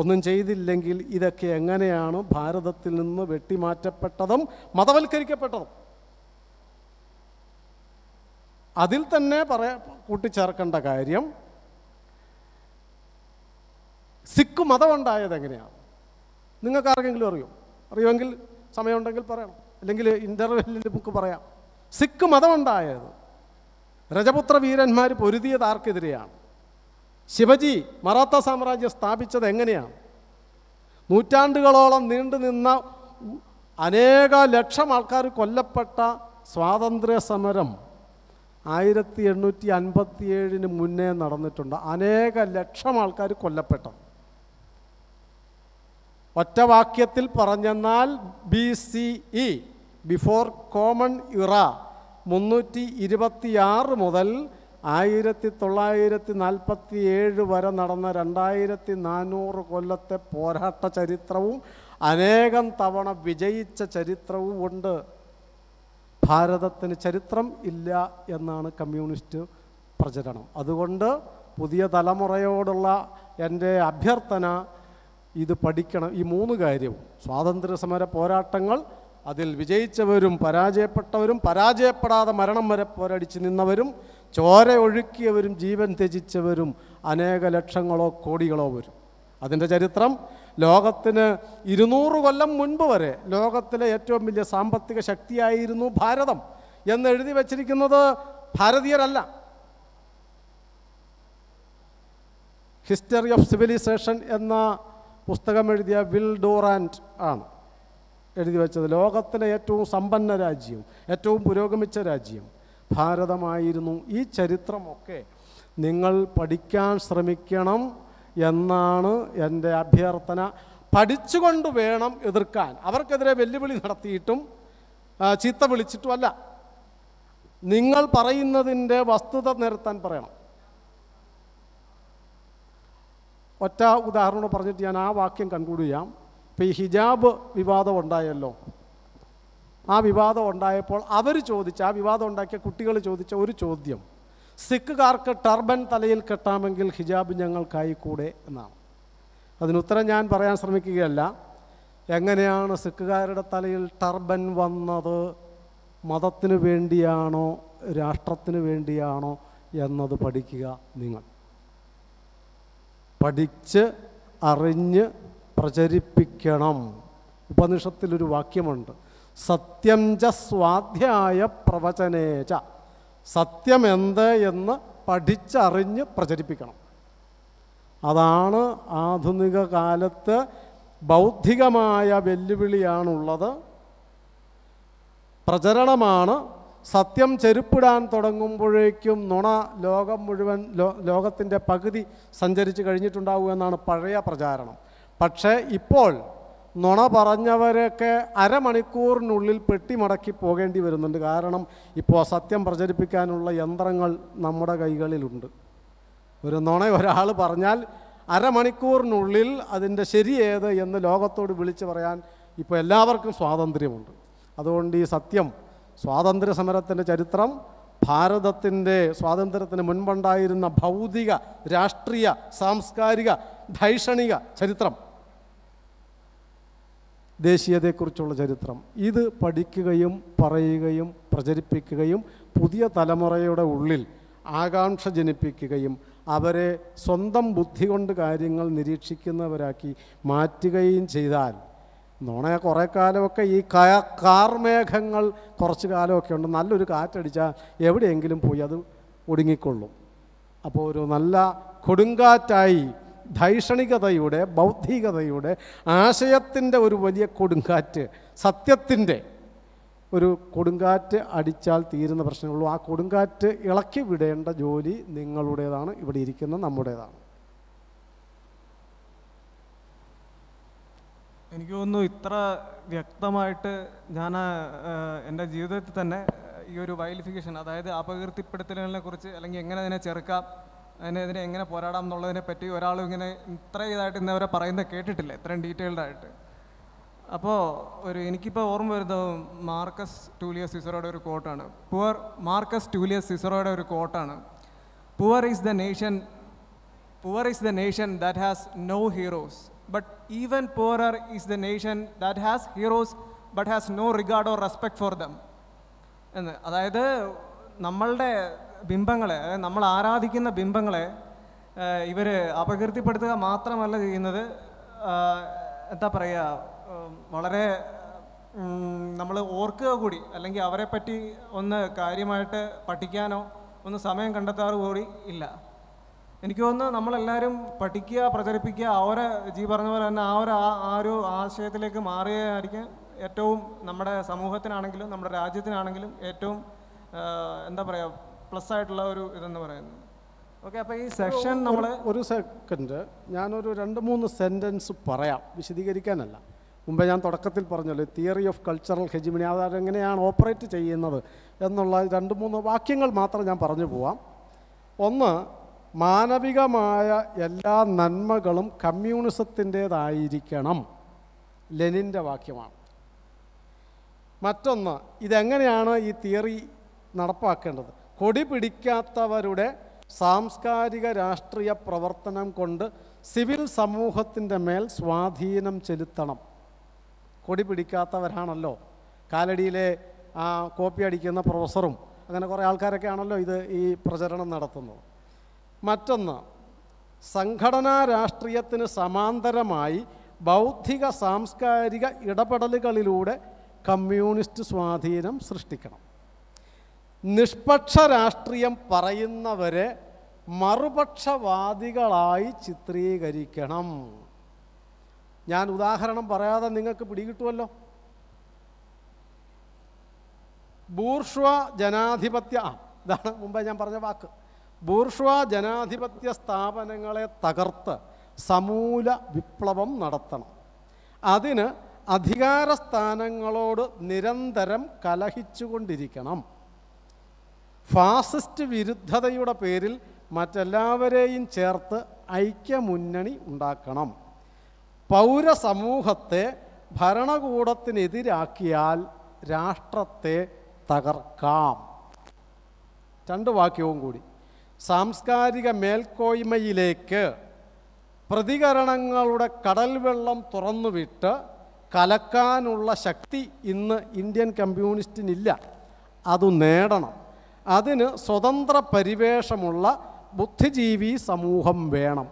ഒന്നും ചെയ്തില്ലെങ്കിൽ ഇതൊക്കെ എങ്ങനെയാണ് ഭാരതത്തിൽ നിന്ന് വെട്ടിമാറ്റപ്പെട്ടതും മതവൽക്കരിക്കപ്പെട്ടതും അതിൽ തന്നെ പറയ കൂട്ടിച്ചേർക്കേണ്ട കാര്യം സിഖ് മതം ഉണ്ടായത് എങ്ങനെയാണ് നിങ്ങൾക്ക് ആർക്കെങ്കിലും അറിയോ അറിയുമെങ്കിൽ സമയമുണ്ടെങ്കിൽ പറയണം അല്ലെങ്കിൽ ഇൻ്റർവെല്ലിൽ നമുക്ക് പറയാം സിഖ് മതം ഉണ്ടായത് രജപുത്ര വീരന്മാർ പൊരുതിയത് ആർക്കെതിരെയാണ് ശിവജി മറാത്ത സാമ്രാജ്യം സ്ഥാപിച്ചത് എങ്ങനെയാണ് നൂറ്റാണ്ടുകളോളം നീണ്ടു നിന്ന അനേക ലക്ഷം ആൾക്കാർ കൊല്ലപ്പെട്ട സ്വാതന്ത്ര്യ സമരം ആയിരത്തി എണ്ണൂറ്റി അൻപത്തിയേഴിന് മുന്നേ നടന്നിട്ടുണ്ട് അനേക ലക്ഷം ആൾക്കാർ കൊല്ലപ്പെട്ടത് ഒറ്റവാക്യത്തിൽ പറഞ്ഞെന്നാൽ B C E before common era മുന്നൂറ്റി ഇരുപത്തിയാറ് മുതൽ ആയിരത്തി തൊള്ളായിരത്തി നാൽപ്പത്തി ഏഴ് വരെ നടന്ന രണ്ടായിരത്തി നാനൂറ് കൊല്ലത്തെ പോരാട്ട ചരിത്രവും അനേകം തവണ വിജയിച്ച ചരിത്രവും ഉണ്ട് ഭാരതത്തിന് ചരിത്രം ഇല്ല എന്നാണ് കമ്മ്യൂണിസ്റ്റ് പ്രചരണം അതുകൊണ്ട് പുതിയ തലമുറയോടുള്ള എൻ്റെ അഭ്യർത്ഥന ഇത് പഠിക്കണം ഈ മൂന്ന് കാര്യവും സ്വാതന്ത്ര്യ സമര പോരാട്ടങ്ങൾ അതിൽ വിജയിച്ചവരും പരാജയപ്പെട്ടവരും പരാജയപ്പെടാതെ മരണം വരെ പോരടിച്ച് നിന്നവരും ചോര ഒഴുക്കിയവരും ജീവൻ ത്യജിച്ചവരും അനേക ലക്ഷങ്ങളോ കോടികളോ വരും അതിൻ്റെ ചരിത്രം ലോകത്തിന് ഇരുന്നൂറ് കൊല്ലം മുൻപ് വരെ ലോകത്തിലെ ഏറ്റവും വലിയ സാമ്പത്തിക ശക്തിയായിരുന്നു ഭാരതം എന്ന് എഴുതി വച്ചിരിക്കുന്നത് ഭാരതീയരല്ല ഹിസ്റ്ററി ഓഫ് സിവിലൈസേഷൻ എന്ന പുസ്തകം എഴുതിയ വിൽ ഡോറാൻഡ് ആണ് എഴുതി വെച്ചത് ലോകത്തിലെ ഏറ്റവും സമ്പന്ന രാജ്യം ഏറ്റവും പുരോഗമിച്ച രാജ്യം ഭാരതമായിരുന്നു ഈ ചരിത്രമൊക്കെ നിങ്ങൾ പഠിക്കാൻ ശ്രമിക്കണം എന്നാണ് എൻ്റെ അഭ്യർത്ഥന പഠിച്ചുകൊണ്ട് വേണം എതിർക്കാൻ അവർക്കെതിരെ വെല്ലുവിളി നടത്തിയിട്ടും ചീത്ത വിളിച്ചിട്ടുമല്ല നിങ്ങൾ പറയുന്നതിൻ്റെ വസ്തുത നിരത്താൻ പറയണം ഒറ്റ ഉദാഹരണം പറഞ്ഞിട്ട് ഞാൻ ആ വാക്യം കൺക്ലൂഡ് ചെയ്യാം ഇപ്പം ഈ ഹിജാബ് വിവാദം ഉണ്ടായല്ലോ ആ വിവാദം ഉണ്ടായപ്പോൾ അവർ ചോദിച്ച ആ വിവാദം ഉണ്ടാക്കിയ കുട്ടികൾ ചോദിച്ച ഒരു ചോദ്യം സിഖുകാർക്ക് ടർബൻ തലയിൽ കെട്ടാമെങ്കിൽ ഹിജാബ് ഞങ്ങൾക്കായി കൂടെ എന്നാണ് അതിനുത്തരം ഞാൻ പറയാൻ ശ്രമിക്കുകയല്ല എങ്ങനെയാണ് സിഖുകാരുടെ തലയിൽ ടർബൻ വന്നത് മതത്തിന് വേണ്ടിയാണോ രാഷ്ട്രത്തിന് വേണ്ടിയാണോ എന്നത് പഠിക്കുക നിങ്ങൾ പഠിച്ച് അറിഞ്ഞ് പ്രചരിപ്പിക്കണം ഉപനിഷത്തിലൊരു വാക്യമുണ്ട് സത്യം ച സ്വാധ്യായ പ്രവചനേച സത്യം എന്ത് എന്ന് പഠിച്ചറിഞ്ഞ് പ്രചരിപ്പിക്കണം അതാണ് ആധുനിക കാലത്ത് ബൗദ്ധികമായ വെല്ലുവിളിയാണുള്ളത് പ്രചരണമാണ് സത്യം ചെരുപ്പിടാൻ തുടങ്ങുമ്പോഴേക്കും നുണ ലോകം മുഴുവൻ ലോ ലോകത്തിൻ്റെ പകുതി സഞ്ചരിച്ച് കഴിഞ്ഞിട്ടുണ്ടാവുമെന്നാണ് പഴയ പ്രചാരണം പക്ഷേ ഇപ്പോൾ നുണ പറഞ്ഞവരെയൊക്കെ അരമണിക്കൂറിനുള്ളിൽ പെട്ടി മടക്കി പോകേണ്ടി വരുന്നുണ്ട് കാരണം ഇപ്പോൾ സത്യം പ്രചരിപ്പിക്കാനുള്ള യന്ത്രങ്ങൾ നമ്മുടെ കൈകളിലുണ്ട് ഒരു നുണ ഒരാൾ പറഞ്ഞാൽ അരമണിക്കൂറിനുള്ളിൽ അതിൻ്റെ ശരിയേത് എന്ന് ലോകത്തോട് വിളിച്ചു പറയാൻ ഇപ്പോൾ എല്ലാവർക്കും സ്വാതന്ത്ര്യമുണ്ട് അതുകൊണ്ട് ഈ സത്യം സ്വാതന്ത്ര്യ സമരത്തിൻ്റെ ചരിത്രം ഭാരതത്തിൻ്റെ സ്വാതന്ത്ര്യത്തിന് മുൻപുണ്ടായിരുന്ന ഭൗതിക രാഷ്ട്രീയ സാംസ്കാരിക ധൈഷണിക ചരിത്രം ദേശീയതയെക്കുറിച്ചുള്ള ചരിത്രം ഇത് പഠിക്കുകയും പറയുകയും പ്രചരിപ്പിക്കുകയും പുതിയ തലമുറയുടെ ഉള്ളിൽ ആകാംക്ഷ ജനിപ്പിക്കുകയും അവരെ സ്വന്തം ബുദ്ധി കൊണ്ട് കാര്യങ്ങൾ നിരീക്ഷിക്കുന്നവരാക്കി മാറ്റുകയും ചെയ്താൽ നോണ കുറേ കാലമൊക്കെ ഈ കാ കാർമേഘങ്ങൾ കുറച്ച് കാലമൊക്കെ ഉണ്ട് നല്ലൊരു കാറ്റടിച്ചാൽ എവിടെയെങ്കിലും പോയി അത് ഒടുങ്ങിക്കൊള്ളും അപ്പോൾ ഒരു നല്ല കൊടുങ്കാറ്റായി ധൈഷണികതയുടെ ബൗദ്ധികതയുടെ ആശയത്തിൻ്റെ ഒരു വലിയ കൊടുങ്കാറ്റ് സത്യത്തിൻ്റെ ഒരു കൊടുങ്കാറ്റ് അടിച്ചാൽ തീരുന്ന പ്രശ്നങ്ങളുള്ളൂ ആ കൊടുങ്കാറ്റ് ഇളക്കി വിടേണ്ട ജോലി നിങ്ങളുടേതാണ് ഇവിടെ ഇരിക്കുന്ന നമ്മുടേതാണ് എനിക്ക് തോന്നുന്നു ഇത്ര വ്യക്തമായിട്ട് ഞാൻ എൻ്റെ ജീവിതത്തിൽ തന്നെ ഈ ഒരു വൈലിഫിക്കേഷൻ അതായത് അപകീർത്തിപ്പെടുത്തലുകളെ കുറിച്ച് അല്ലെങ്കിൽ എങ്ങനെ അതിനെ ചെറുക്കാം അതിനെതിരെ എങ്ങനെ പോരാടാം എന്നുള്ളതിനെ പറ്റി ഒരാളും ഇങ്ങനെ ഇത്ര ഇതായിട്ട് അവരെ പറയുന്നത് കേട്ടിട്ടില്ല ഇത്രയും ഡീറ്റെയിൽഡായിട്ട് അപ്പോൾ ഒരു എനിക്കിപ്പോൾ ഓർമ്മ വരുന്നത് മാർക്കസ് ടൂലിയസ് സിസറോയുടെ ഒരു കോട്ടാണ് പുവർ മാർക്കസ് ടൂലിയസ് സിസറോയുടെ ഒരു കോട്ടാണ് poor is the nation poor is the nation that has no heroes but even poorer is the nation that has heroes but has no regard or respect for them എന്ന് അതായത് നമ്മളുടെ ബിംബങ്ങളെ അതായത് നമ്മൾ ആരാധിക്കുന്ന ബിംബങ്ങളെ ഇവർ അപകീർത്തിപ്പെടുത്തുക മാത്രമല്ല ചെയ്യുന്നത് എന്താ പറയുക വളരെ നമ്മൾ ഓർക്കുക കൂടി അല്ലെങ്കിൽ അവരെ പറ്റി ഒന്ന് കാര്യമായിട്ട് പഠിക്കാനോ ഒന്ന് സമയം കണ്ടെത്താറ് കൂടി ഇല്ല എനിക്ക് തോന്നുന്നു നമ്മളെല്ലാവരും പഠിക്കുക പ്രചരിപ്പിക്കുക അവരെ ജീ ജി പറഞ്ഞ പോലെ തന്നെ ആ ഒരു ആ ഒരു ആശയത്തിലേക്ക് മാറുകയായിരിക്കും ഏറ്റവും നമ്മുടെ സമൂഹത്തിനാണെങ്കിലും നമ്മുടെ രാജ്യത്തിനാണെങ്കിലും ഏറ്റവും എന്താ പറയുക പ്ലസ് ആയിട്ടുള്ള ഒരു ഇതെന്ന് പറയുന്നത് ഓക്കെ അപ്പോൾ ഈ സെക്ഷൻ നമ്മൾ ഒരു സെക്കൻഡ് ഞാനൊരു രണ്ട് മൂന്ന് സെൻറ്റൻസ് പറയാം വിശദീകരിക്കാനല്ല മുമ്പേ ഞാൻ തുടക്കത്തിൽ പറഞ്ഞല്ലോ തിയറി ഓഫ് കൾച്ചറൽ ഹെജിമിനി അതെങ്ങനെയാണ് ഓപ്പറേറ്റ് ചെയ്യുന്നത് എന്നുള്ള രണ്ട് മൂന്ന് വാക്യങ്ങൾ മാത്രം ഞാൻ പറഞ്ഞു പോവാം ഒന്ന് മാനവികമായ എല്ലാ നന്മകളും കമ്മ്യൂണിസത്തിൻ്റേതായിരിക്കണം ലെനിൻ്റെ വാക്യമാണ് മറ്റൊന്ന് ഇതെങ്ങനെയാണ് ഈ തിയറി നടപ്പാക്കേണ്ടത് കൊടി പിടിക്കാത്തവരുടെ സാംസ്കാരിക രാഷ്ട്രീയ പ്രവർത്തനം കൊണ്ട് സിവിൽ സമൂഹത്തിൻ്റെ മേൽ സ്വാധീനം ചെലുത്തണം കൊടി പിടിക്കാത്തവരാണല്ലോ കാലടിയിലെ ആ കോപ്പി അടിക്കുന്ന പ്രൊഫസറും അങ്ങനെ കുറേ ആൾക്കാരൊക്കെ ആണല്ലോ ഇത് ഈ പ്രചരണം നടത്തുന്നത് മറ്റൊന്ന് സംഘടനാ രാഷ്ട്രീയത്തിന് സമാന്തരമായി ബൗദ്ധിക സാംസ്കാരിക ഇടപെടലുകളിലൂടെ കമ്മ്യൂണിസ്റ്റ് സ്വാധീനം സൃഷ്ടിക്കണം നിഷ്പക്ഷ രാഷ്ട്രീയം പറയുന്നവരെ മറുപക്ഷവാദികളായി ചിത്രീകരിക്കണം ഞാൻ ഉദാഹരണം പറയാതെ നിങ്ങൾക്ക് പിടികിട്ടുമല്ലോ ബൂർഷ്വ ജനാധിപത്യ ഇതാണ് മുമ്പേ ഞാൻ പറഞ്ഞ വാക്ക് ബൂർഷ്വ ജനാധിപത്യ സ്ഥാപനങ്ങളെ തകർത്ത് സമൂല വിപ്ലവം നടത്തണം അതിന് അധികാരസ്ഥാനങ്ങളോട് നിരന്തരം കലഹിച്ചുകൊണ്ടിരിക്കണം ഫാസിസ്റ്റ് വിരുദ്ധതയുടെ പേരിൽ മറ്റെല്ലാവരെയും ചേർത്ത് ഐക്യമുന്നണി ഉണ്ടാക്കണം പൗരസമൂഹത്തെ ഭരണകൂടത്തിനെതിരാക്കിയാൽ രാഷ്ട്രത്തെ തകർക്കാം രണ്ട് വാക്യവും കൂടി സാംസ്കാരിക മേൽക്കോയ്മയിലേക്ക് പ്രതികരണങ്ങളുടെ കടൽ വെള്ളം തുറന്നുവിട്ട് കലക്കാനുള്ള ശക്തി ഇന്ന് ഇന്ത്യൻ കമ്മ്യൂണിസ്റ്റിനില്ല അതു നേടണം അതിന് സ്വതന്ത്ര പരിവേഷമുള്ള ബുദ്ധിജീവി സമൂഹം വേണം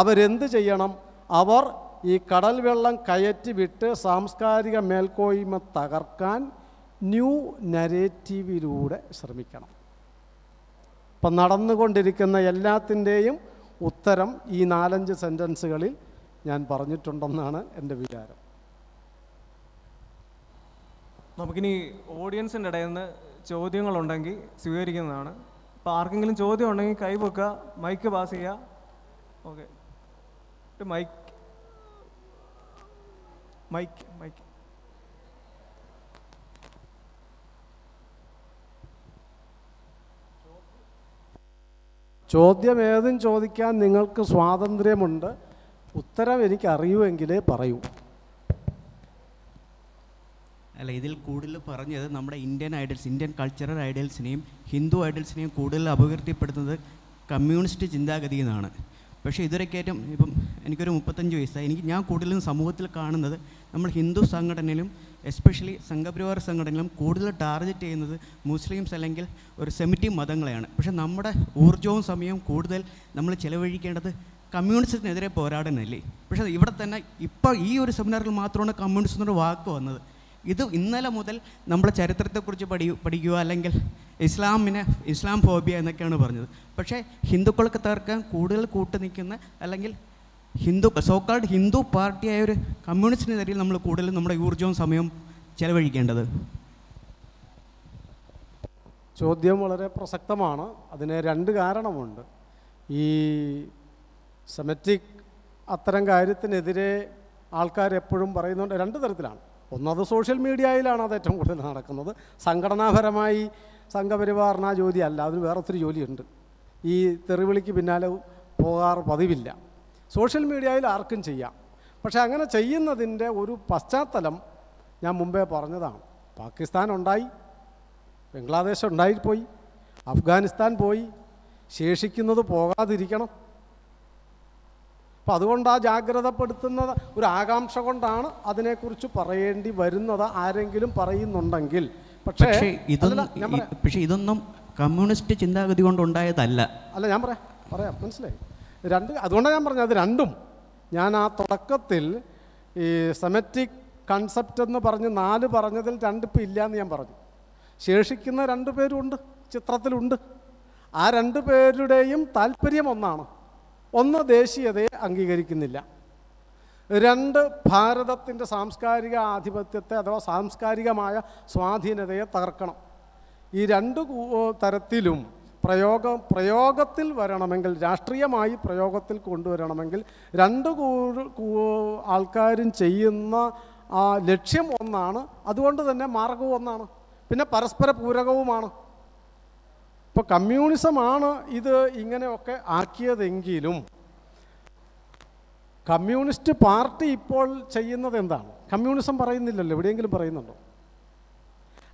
അവരെന്ത് ചെയ്യണം അവർ ഈ കടൽ വെള്ളം കയറ്റി വിട്ട് സാംസ്കാരിക മേൽക്കോയ്മ തകർക്കാൻ ന്യൂ നരേറ്റീവിലൂടെ ശ്രമിക്കണം ഇപ്പം നടന്നുകൊണ്ടിരിക്കുന്ന എല്ലാത്തിൻ്റെയും ഉത്തരം ഈ നാലഞ്ച് സെൻറ്റൻസുകളിൽ ഞാൻ പറഞ്ഞിട്ടുണ്ടെന്നാണ് എൻ്റെ വിചാരം നമുക്കിനി ഓഡിയൻസിൻ്റെ ഇടയിൽ നിന്ന് ചോദ്യങ്ങളുണ്ടെങ്കിൽ സ്വീകരിക്കുന്നതാണ് അപ്പോൾ ആർക്കെങ്കിലും ചോദ്യം ഉണ്ടെങ്കിൽ കൈ കൈവെക്കുക മൈക്ക് പാസ് ചെയ്യുക ഓക്കെ മൈക്ക് മൈക്ക് മൈക്ക് ചോദ്യം ഏതും ചോദിക്കാൻ നിങ്ങൾക്ക് സ്വാതന്ത്ര്യമുണ്ട് ഉത്തരം എനിക്കറിയുമെങ്കിലേ പറയൂ അല്ല ഇതിൽ കൂടുതൽ പറഞ്ഞത് നമ്മുടെ ഇന്ത്യൻ ഐഡൽസ് ഇന്ത്യൻ കൾച്ചറൽ ഐഡൽസിനെയും ഹിന്ദു ഐഡൽസിനെയും കൂടുതൽ അപകീർത്തിപ്പെടുത്തുന്നത് കമ്മ്യൂണിസ്റ്റ് ചിന്താഗതി എന്നാണ് പക്ഷേ ഇതുവരെക്കേറ്റം ഇപ്പം എനിക്കൊരു മുപ്പത്തഞ്ച് വയസ്സായി എനിക്ക് ഞാൻ കൂടുതലും സമൂഹത്തിൽ കാണുന്നത് നമ്മൾ ഹിന്ദു സംഘടനയിലും എസ്പെഷ്യലി സംഘപരിവാർ സംഘടനയിലും കൂടുതൽ ടാർഗറ്റ് ചെയ്യുന്നത് മുസ്ലിംസ് അല്ലെങ്കിൽ ഒരു സെമിറ്റി മതങ്ങളെയാണ് പക്ഷേ നമ്മുടെ ഊർജ്ജവും സമയവും കൂടുതൽ നമ്മൾ ചിലവഴിക്കേണ്ടത് കമ്മ്യൂണിസത്തിനെതിരെ പോരാടാനല്ലേ പക്ഷേ ഇവിടെ തന്നെ ഇപ്പോൾ ഈ ഒരു സെമിനാറിൽ മാത്രമാണ് കമ്മ്യൂണിസ്റ്റ് എന്നൊരു വാക്ക് വന്നത് ഇത് ഇന്നലെ മുതൽ നമ്മൾ ചരിത്രത്തെക്കുറിച്ച് പഠി പഠിക്കുക അല്ലെങ്കിൽ ഇസ്ലാമിനെ ഇസ്ലാം ഫോബിയ എന്നൊക്കെയാണ് പറഞ്ഞത് പക്ഷേ ഹിന്ദുക്കൾക്ക് തർക്കം കൂടുതൽ കൂട്ടു നിൽക്കുന്ന അല്ലെങ്കിൽ ഹിന്ദു സോക്കാൾഡ് ഹിന്ദു പാർട്ടിയായ ഒരു കമ്മ്യൂണിസ്റ്റിനെതിരെ നമ്മൾ കൂടുതലും നമ്മുടെ ഊർജ്ജവും സമയവും ചെലവഴിക്കേണ്ടത് ചോദ്യം വളരെ പ്രസക്തമാണ് അതിന് രണ്ട് കാരണമുണ്ട് ഈ സെമറ്റിക് അത്തരം കാര്യത്തിനെതിരെ ആൾക്കാർ എപ്പോഴും പറയുന്നുണ്ട് രണ്ട് തരത്തിലാണ് ഒന്നത് സോഷ്യൽ മീഡിയയിലാണ് അത് ഏറ്റവും കൂടുതൽ നടക്കുന്നത് സംഘടനാപരമായി സംഘപരിവാറിന് ആ ജോലി അല്ല അതിന് ഒത്തിരി ജോലിയുണ്ട് ഈ തെറിവിളിക്ക് പിന്നാലെ പോകാറ് പതിവില്ല സോഷ്യൽ മീഡിയയിൽ ആർക്കും ചെയ്യാം പക്ഷേ അങ്ങനെ ചെയ്യുന്നതിൻ്റെ ഒരു പശ്ചാത്തലം ഞാൻ മുമ്പേ പറഞ്ഞതാണ് പാകിസ്ഥാൻ ഉണ്ടായി ബംഗ്ലാദേശ് ഉണ്ടായിപ്പോയി അഫ്ഗാനിസ്ഥാൻ പോയി ശേഷിക്കുന്നത് പോകാതിരിക്കണം അപ്പോൾ അതുകൊണ്ട് ആ ജാഗ്രതപ്പെടുത്തുന്ന ഒരു ആകാംക്ഷ കൊണ്ടാണ് അതിനെക്കുറിച്ച് പറയേണ്ടി വരുന്നത് ആരെങ്കിലും പറയുന്നുണ്ടെങ്കിൽ പക്ഷേ ഇതൊന്നും പക്ഷേ ഇതൊന്നും കമ്മ്യൂണിസ്റ്റ് ചിന്താഗതി കൊണ്ടുണ്ടായതല്ല അല്ല ഞാൻ പറയാം പറയാം മനസ്സിലായി രണ്ട് അതുകൊണ്ടാണ് ഞാൻ പറഞ്ഞത് അത് രണ്ടും ഞാൻ ആ തുടക്കത്തിൽ ഈ സെമറ്റിക് കൺസെപ്റ്റ് എന്ന് പറഞ്ഞ് നാല് പറഞ്ഞതിൽ രണ്ട് ഇപ്പം ഇല്ലയെന്ന് ഞാൻ പറഞ്ഞു ശേഷിക്കുന്ന രണ്ട് പേരുണ്ട് ചിത്രത്തിലുണ്ട് ആ രണ്ട് പേരുടെയും താല്പര്യം ഒന്നാണ് ഒന്ന് ദേശീയതയെ അംഗീകരിക്കുന്നില്ല രണ്ട് ഭാരതത്തിൻ്റെ സാംസ്കാരിക ആധിപത്യത്തെ അഥവാ സാംസ്കാരികമായ സ്വാധീനതയെ തകർക്കണം ഈ രണ്ട് തരത്തിലും പ്രയോഗ പ്രയോഗത്തിൽ വരണമെങ്കിൽ രാഷ്ട്രീയമായി പ്രയോഗത്തിൽ കൊണ്ടുവരണമെങ്കിൽ രണ്ട് ആൾക്കാരും ചെയ്യുന്ന ലക്ഷ്യം ഒന്നാണ് അതുകൊണ്ട് തന്നെ മാർഗവും ഒന്നാണ് പിന്നെ പരസ്പര പൂരകവുമാണ് അപ്പോൾ കമ്മ്യൂണിസമാണ് ഇത് ഇങ്ങനെയൊക്കെ ആക്കിയതെങ്കിലും കമ്മ്യൂണിസ്റ്റ് പാർട്ടി ഇപ്പോൾ ചെയ്യുന്നത് എന്താണ് കമ്മ്യൂണിസം പറയുന്നില്ലല്ലോ എവിടെയെങ്കിലും പറയുന്നുണ്ടോ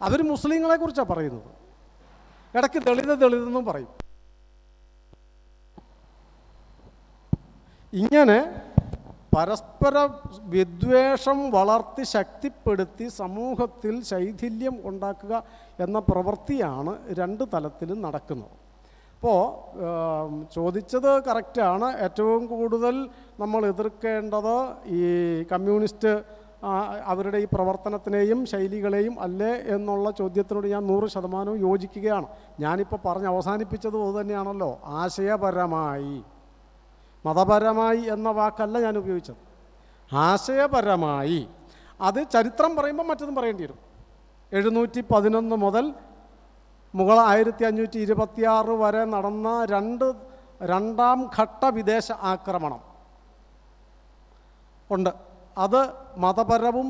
അവർ മുസ്ലിങ്ങളെ കുറിച്ചാണ് പറയുന്നത് ഇടയ്ക്ക് ദളിത് ദളിതെന്നും പറയും ഇങ്ങനെ പരസ്പര വിദ്വേഷം വളർത്തി ശക്തിപ്പെടുത്തി സമൂഹത്തിൽ ശൈഥില്യം ഉണ്ടാക്കുക എന്ന പ്രവൃത്തിയാണ് രണ്ട് തലത്തിലും നടക്കുന്നത് അപ്പോൾ ചോദിച്ചത് കറക്റ്റാണ് ഏറ്റവും കൂടുതൽ നമ്മൾ എതിർക്കേണ്ടത് ഈ കമ്മ്യൂണിസ്റ്റ് അവരുടെ ഈ പ്രവർത്തനത്തിനെയും ശൈലികളെയും അല്ലേ എന്നുള്ള ചോദ്യത്തിനോട് ഞാൻ നൂറ് ശതമാനവും യോജിക്കുകയാണ് ഞാനിപ്പോൾ പറഞ്ഞ് അവസാനിപ്പിച്ചത് തന്നെയാണല്ലോ ആശയപരമായി മതപരമായി എന്ന വാക്കല്ല ഞാൻ ഉപയോഗിച്ചത് ആശയപരമായി അത് ചരിത്രം പറയുമ്പോൾ മറ്റതും പറയേണ്ടി വരും എഴുന്നൂറ്റി പതിനൊന്ന് മുതൽ മുഗൾ ആയിരത്തി അഞ്ഞൂറ്റി ഇരുപത്തിയാറ് വരെ നടന്ന രണ്ട് രണ്ടാം ഘട്ട വിദേശ ആക്രമണം ഉണ്ട് അത് മതപരവും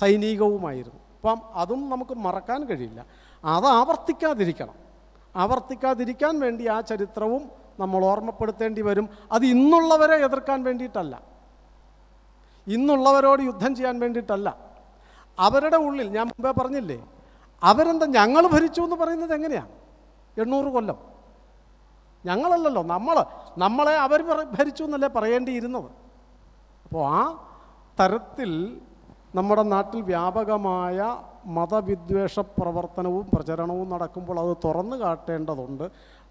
സൈനികവുമായിരുന്നു അപ്പം അതും നമുക്ക് മറക്കാൻ കഴിയില്ല അത് ആവർത്തിക്കാതിരിക്കണം ആവർത്തിക്കാതിരിക്കാൻ വേണ്ടി ആ ചരിത്രവും നമ്മൾ ഓർമ്മപ്പെടുത്തേണ്ടി വരും അത് ഇന്നുള്ളവരെ എതിർക്കാൻ വേണ്ടിയിട്ടല്ല ഇന്നുള്ളവരോട് യുദ്ധം ചെയ്യാൻ വേണ്ടിയിട്ടല്ല അവരുടെ ഉള്ളിൽ ഞാൻ മുമ്പേ പറഞ്ഞില്ലേ അവരെന്താ ഞങ്ങൾ ഭരിച്ചു എന്ന് പറയുന്നത് എങ്ങനെയാണ് എണ്ണൂറ് കൊല്ലം ഞങ്ങളല്ലല്ലോ നമ്മൾ നമ്മളെ അവർ ഭരിച്ചു എന്നല്ലേ പറയേണ്ടിയിരുന്നത് അപ്പോൾ ആ തരത്തിൽ നമ്മുടെ നാട്ടിൽ വ്യാപകമായ മതവിദ്വേഷ പ്രവർത്തനവും പ്രചരണവും നടക്കുമ്പോൾ അത് തുറന്നു കാട്ടേണ്ടതുണ്ട്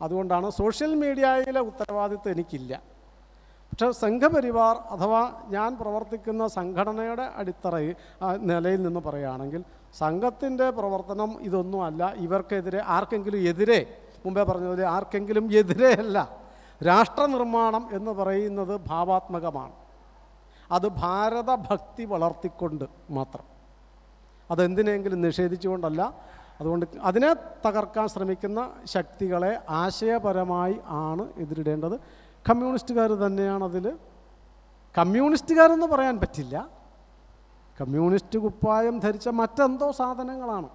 അതുകൊണ്ടാണ് സോഷ്യൽ മീഡിയയിലെ ഉത്തരവാദിത്വം എനിക്കില്ല പക്ഷേ സംഘപരിവാർ അഥവാ ഞാൻ പ്രവർത്തിക്കുന്ന സംഘടനയുടെ അടിത്തറ നിലയിൽ നിന്ന് പറയുകയാണെങ്കിൽ സംഘത്തിൻ്റെ പ്രവർത്തനം ഇതൊന്നുമല്ല ഇവർക്കെതിരെ ആർക്കെങ്കിലും എതിരെ മുമ്പേ പറഞ്ഞതിൽ ആർക്കെങ്കിലും എതിരെയല്ല രാഷ്ട്രനിർമ്മാണം എന്ന് പറയുന്നത് ഭാവാത്മകമാണ് അത് ഭാരതഭക്തി വളർത്തിക്കൊണ്ട് മാത്രം അതെന്തിനെങ്കിലും നിഷേധിച്ചുകൊണ്ടല്ല അതുകൊണ്ട് അതിനെ തകർക്കാൻ ശ്രമിക്കുന്ന ശക്തികളെ ആശയപരമായി ആണ് എതിരിടേണ്ടത് കമ്മ്യൂണിസ്റ്റുകാർ തന്നെയാണ് അതിൽ കമ്മ്യൂണിസ്റ്റുകാരെന്ന് പറയാൻ പറ്റില്ല കമ്മ്യൂണിസ്റ്റ് കുപ്പായം ധരിച്ച മറ്റെന്തോ സാധനങ്ങളാണ്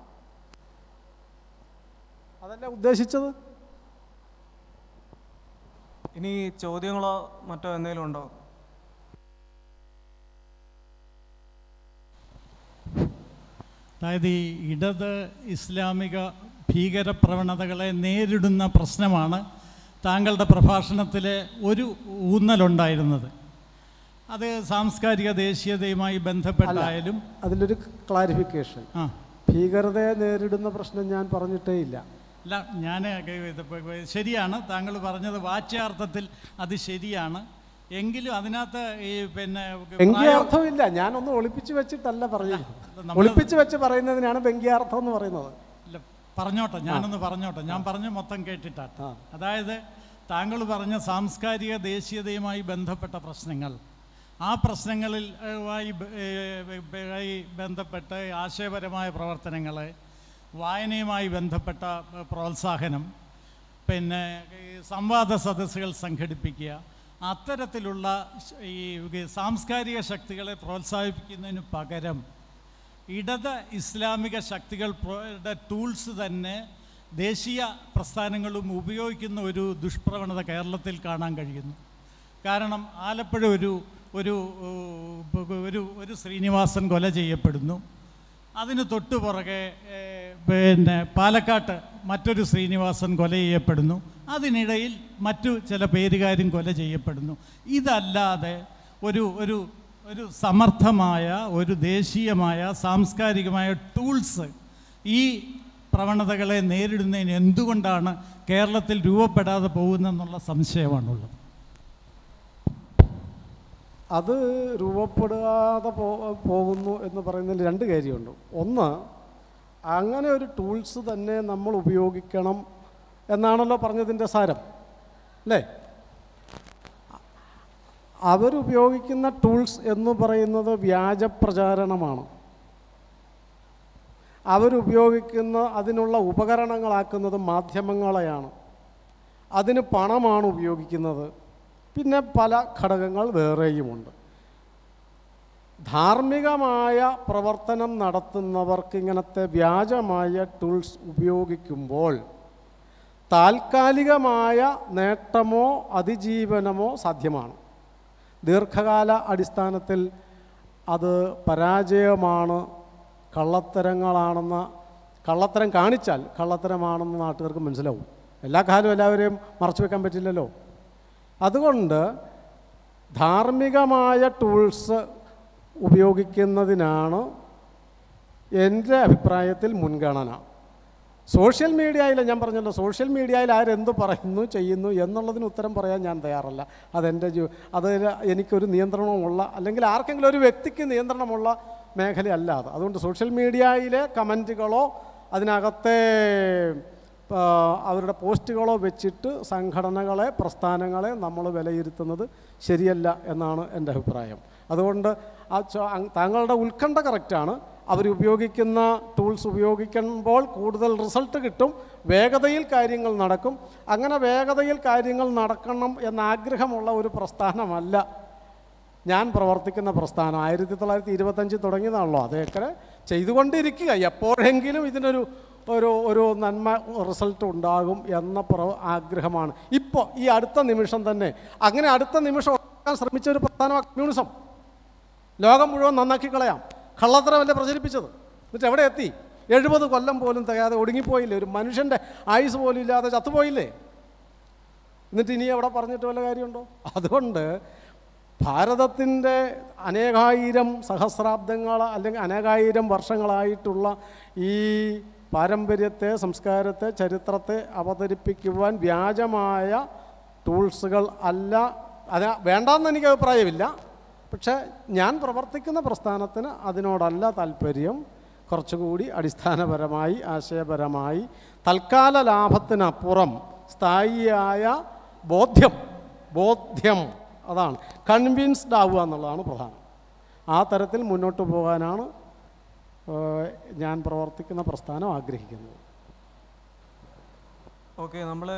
അതല്ല ഉദ്ദേശിച്ചത് ഇനി ചോദ്യങ്ങളോ മറ്റോ എന്തെങ്കിലും ഉണ്ടോ അതായത് ഈ ഇടത് ഇസ്ലാമിക ഭീകര പ്രവണതകളെ നേരിടുന്ന പ്രശ്നമാണ് താങ്കളുടെ പ്രഭാഷണത്തിലെ ഒരു ഊന്നലുണ്ടായിരുന്നത് അത് സാംസ്കാരിക ദേശീയതയുമായി ബന്ധപ്പെട്ടായാലും അതിലൊരു ക്ലാരിഫിക്കേഷൻ ആ ഭീകരതയെ നേരിടുന്ന പ്രശ്നം ഞാൻ പറഞ്ഞിട്ടേ ഇല്ല അല്ല ഞാൻ ശരിയാണ് താങ്കൾ പറഞ്ഞത് വാച്യാർത്ഥത്തിൽ അത് ശരിയാണ് എങ്കിലും അതിനകത്ത് ഈ പിന്നെ എങ്കിൽ അർത്ഥമില്ല ഞാനൊന്നും ഒളിപ്പിച്ചു വെച്ചിട്ടല്ല പറയുന്നത് ഒളിപ്പിച്ചു വെച്ച് പറയുന്നതിനാണ് വ്യംഗ്യാർത്ഥം എന്ന് പറയുന്നത് ഇല്ല പറഞ്ഞോട്ടെ ഞാനൊന്ന് പറഞ്ഞോട്ടെ ഞാൻ പറഞ്ഞു മൊത്തം കേട്ടിട്ടാണ് അതായത് താങ്കൾ പറഞ്ഞ സാംസ്കാരിക ദേശീയതയുമായി ബന്ധപ്പെട്ട പ്രശ്നങ്ങൾ ആ പ്രശ്നങ്ങളിൽ ആയി ബന്ധപ്പെട്ട് ആശയപരമായ പ്രവർത്തനങ്ങൾ വായനയുമായി ബന്ധപ്പെട്ട പ്രോത്സാഹനം പിന്നെ സംവാദ സദസ്സുകൾ സംഘടിപ്പിക്കുക അത്തരത്തിലുള്ള ഈ സാംസ്കാരിക ശക്തികളെ പ്രോത്സാഹിപ്പിക്കുന്നതിന് പകരം ഇടത് ഇസ്ലാമിക ശക്തികളുടെ ടൂൾസ് തന്നെ ദേശീയ പ്രസ്ഥാനങ്ങളും ഉപയോഗിക്കുന്ന ഒരു ദുഷ്പ്രവണത കേരളത്തിൽ കാണാൻ കഴിയുന്നു കാരണം ആലപ്പുഴ ഒരു ഒരു ഒരു ഒരു ശ്രീനിവാസൻ കൊല ചെയ്യപ്പെടുന്നു അതിന് തൊട്ടു പുറകെ പിന്നെ പാലക്കാട്ട് മറ്റൊരു ശ്രീനിവാസൻ കൊല ചെയ്യപ്പെടുന്നു അതിനിടയിൽ മറ്റു ചില പേരുകാരും കൊല ചെയ്യപ്പെടുന്നു ഇതല്ലാതെ ഒരു ഒരു ഒരു സമർത്ഥമായ ഒരു ദേശീയമായ സാംസ്കാരികമായ ടൂൾസ് ഈ പ്രവണതകളെ നേരിടുന്നതിന് എന്തുകൊണ്ടാണ് കേരളത്തിൽ രൂപപ്പെടാതെ പോകുന്നെന്നുള്ള സംശയമാണുള്ളത് അത് രൂപപ്പെടാതെ പോകുന്നു എന്ന് പറയുന്നതിൽ രണ്ട് കാര്യമുണ്ട് ഒന്ന് അങ്ങനെ ഒരു ടൂൾസ് തന്നെ നമ്മൾ ഉപയോഗിക്കണം എന്നാണല്ലോ പറഞ്ഞതിൻ്റെ സാരം അല്ലേ അവരുപയോഗിക്കുന്ന ടൂൾസ് എന്ന് പറയുന്നത് വ്യാജപ്രചാരണമാണ് അവരുപയോഗിക്കുന്ന അതിനുള്ള ഉപകരണങ്ങളാക്കുന്നത് മാധ്യമങ്ങളെയാണ് അതിന് പണമാണ് ഉപയോഗിക്കുന്നത് പിന്നെ പല ഘടകങ്ങൾ വേറെയുമുണ്ട് ധാർമ്മികമായ പ്രവർത്തനം നടത്തുന്നവർക്ക് ഇങ്ങനത്തെ വ്യാജമായ ടൂൾസ് ഉപയോഗിക്കുമ്പോൾ താൽക്കാലികമായ നേട്ടമോ അതിജീവനമോ സാധ്യമാണ് ദീർഘകാല അടിസ്ഥാനത്തിൽ അത് പരാജയമാണ് കള്ളത്തരങ്ങളാണെന്ന് കള്ളത്തരം കാണിച്ചാൽ കള്ളത്തരമാണെന്ന് നാട്ടുകാർക്ക് മനസ്സിലാവും എല്ലാ കാലവും എല്ലാവരെയും മറച്ചു വെക്കാൻ പറ്റില്ലല്ലോ അതുകൊണ്ട് ധാർമ്മികമായ ടൂൾസ് ഉപയോഗിക്കുന്നതിനാണ് എൻ്റെ അഭിപ്രായത്തിൽ മുൻഗണന സോഷ്യൽ മീഡിയയിൽ ഞാൻ പറഞ്ഞല്ലോ സോഷ്യൽ മീഡിയയിൽ ആരെന്ത് പറയുന്നു ചെയ്യുന്നു എന്നുള്ളതിന് ഉത്തരം പറയാൻ ഞാൻ തയ്യാറല്ല അതെൻ്റെ ജീവ അത് എനിക്കൊരു നിയന്ത്രണമുള്ള അല്ലെങ്കിൽ ആർക്കെങ്കിലും ഒരു വ്യക്തിക്ക് നിയന്ത്രണമുള്ള മേഖലയല്ല അത് അതുകൊണ്ട് സോഷ്യൽ മീഡിയയിലെ കമൻറ്റുകളോ അതിനകത്തെ അവരുടെ പോസ്റ്റുകളോ വെച്ചിട്ട് സംഘടനകളെ പ്രസ്ഥാനങ്ങളെ നമ്മൾ വിലയിരുത്തുന്നത് ശരിയല്ല എന്നാണ് എൻ്റെ അഭിപ്രായം അതുകൊണ്ട് താങ്കളുടെ ഉത്കണ്ഠ കറക്റ്റാണ് അവരുപയോഗിക്കുന്ന ടൂൾസ് ഉപയോഗിക്കുമ്പോൾ കൂടുതൽ റിസൾട്ട് കിട്ടും വേഗതയിൽ കാര്യങ്ങൾ നടക്കും അങ്ങനെ വേഗതയിൽ കാര്യങ്ങൾ നടക്കണം എന്നാഗ്രഹമുള്ള ഒരു പ്രസ്ഥാനമല്ല ഞാൻ പ്രവർത്തിക്കുന്ന പ്രസ്ഥാനം ആയിരത്തി തൊള്ളായിരത്തി ഇരുപത്തഞ്ചിൽ തുടങ്ങിയതാണല്ലോ അതേക്കറെ ചെയ്തുകൊണ്ടിരിക്കുക എപ്പോഴെങ്കിലും ഇതിനൊരു ഒരു ഒരു നന്മ റിസൾട്ട് ഉണ്ടാകും എന്ന പ്രവ ആഗ്രഹമാണ് ഇപ്പോൾ ഈ അടുത്ത നിമിഷം തന്നെ അങ്ങനെ അടുത്ത നിമിഷം ഉണ്ടാക്കാൻ ശ്രമിച്ച ഒരു പ്രസ്ഥാനം കമ്മ്യൂണിസം ലോകം മുഴുവൻ നന്നാക്കി കളയാം കള്ളത്തരമല്ലേ പ്രചരിപ്പിച്ചത് എന്നിട്ട് എവിടെ എത്തി എഴുപത് കൊല്ലം പോലും തികയാതെ ഒടുങ്ങിപ്പോയില്ലേ ഒരു മനുഷ്യൻ്റെ ആയുസ് പോലും ഇല്ലാതെ ചത്തുപോയില്ലേ എന്നിട്ട് ഇനി അവിടെ പറഞ്ഞിട്ട് വല്ല കാര്യമുണ്ടോ അതുകൊണ്ട് ഭാരതത്തിൻ്റെ അനേകായിരം സഹസ്രാബ്ദങ്ങൾ അല്ലെങ്കിൽ അനേകായിരം വർഷങ്ങളായിട്ടുള്ള ഈ പാരമ്പര്യത്തെ സംസ്കാരത്തെ ചരിത്രത്തെ അവതരിപ്പിക്കുവാൻ വ്യാജമായ ടൂൾസുകൾ അല്ല അത് വേണ്ടെന്ന് എനിക്ക് അഭിപ്രായമില്ല പക്ഷേ ഞാൻ പ്രവർത്തിക്കുന്ന പ്രസ്ഥാനത്തിന് അതിനോടല്ല താല്പര്യം കുറച്ചുകൂടി അടിസ്ഥാനപരമായി ആശയപരമായി തൽക്കാല ലാഭത്തിനപ്പുറം സ്ഥായിയായ ബോധ്യം ബോധ്യം അതാണ് കൺവിൻസ്ഡ് ആവുക എന്നുള്ളതാണ് പ്രധാനം ആ തരത്തിൽ മുന്നോട്ട് പോകാനാണ് ഞാൻ പ്രവർത്തിക്കുന്ന പ്രസ്ഥാനം ആഗ്രഹിക്കുന്നത് ഓക്കെ നമ്മൾ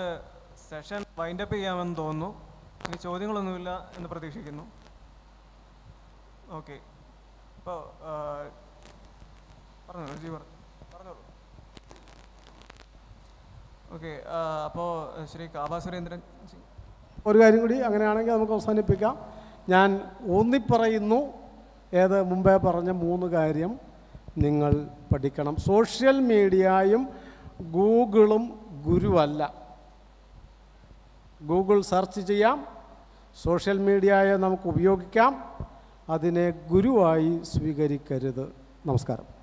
സെഷൻ വൈൻഡപ്പ് ചെയ്യാമെന്ന് തോന്നുന്നു ഇനി ചോദ്യങ്ങളൊന്നുമില്ല എന്ന് പ്രതീക്ഷിക്കുന്നു ഓക്കെ അപ്പോൾ പറഞ്ഞോളൂ ജി പറഞ്ഞോളൂ ഓക്കെ അപ്പോൾ ശ്രീ കാബാ സുരേന്ദ്രൻ ഒരു കാര്യം കൂടി അങ്ങനെയാണെങ്കിൽ നമുക്ക് അവസാനിപ്പിക്കാം ഞാൻ ഊന്നിപ്പറയുന്നു ഏത് മുമ്പേ പറഞ്ഞ മൂന്ന് കാര്യം നിങ്ങൾ പഠിക്കണം സോഷ്യൽ മീഡിയയും ഗൂഗിളും ഗുരുവല്ല ഗൂഗിൾ സെർച്ച് ചെയ്യാം സോഷ്യൽ മീഡിയയെ നമുക്ക് ഉപയോഗിക്കാം അതിനെ ഗുരുവായി സ്വീകരിക്കരുത് നമസ്കാരം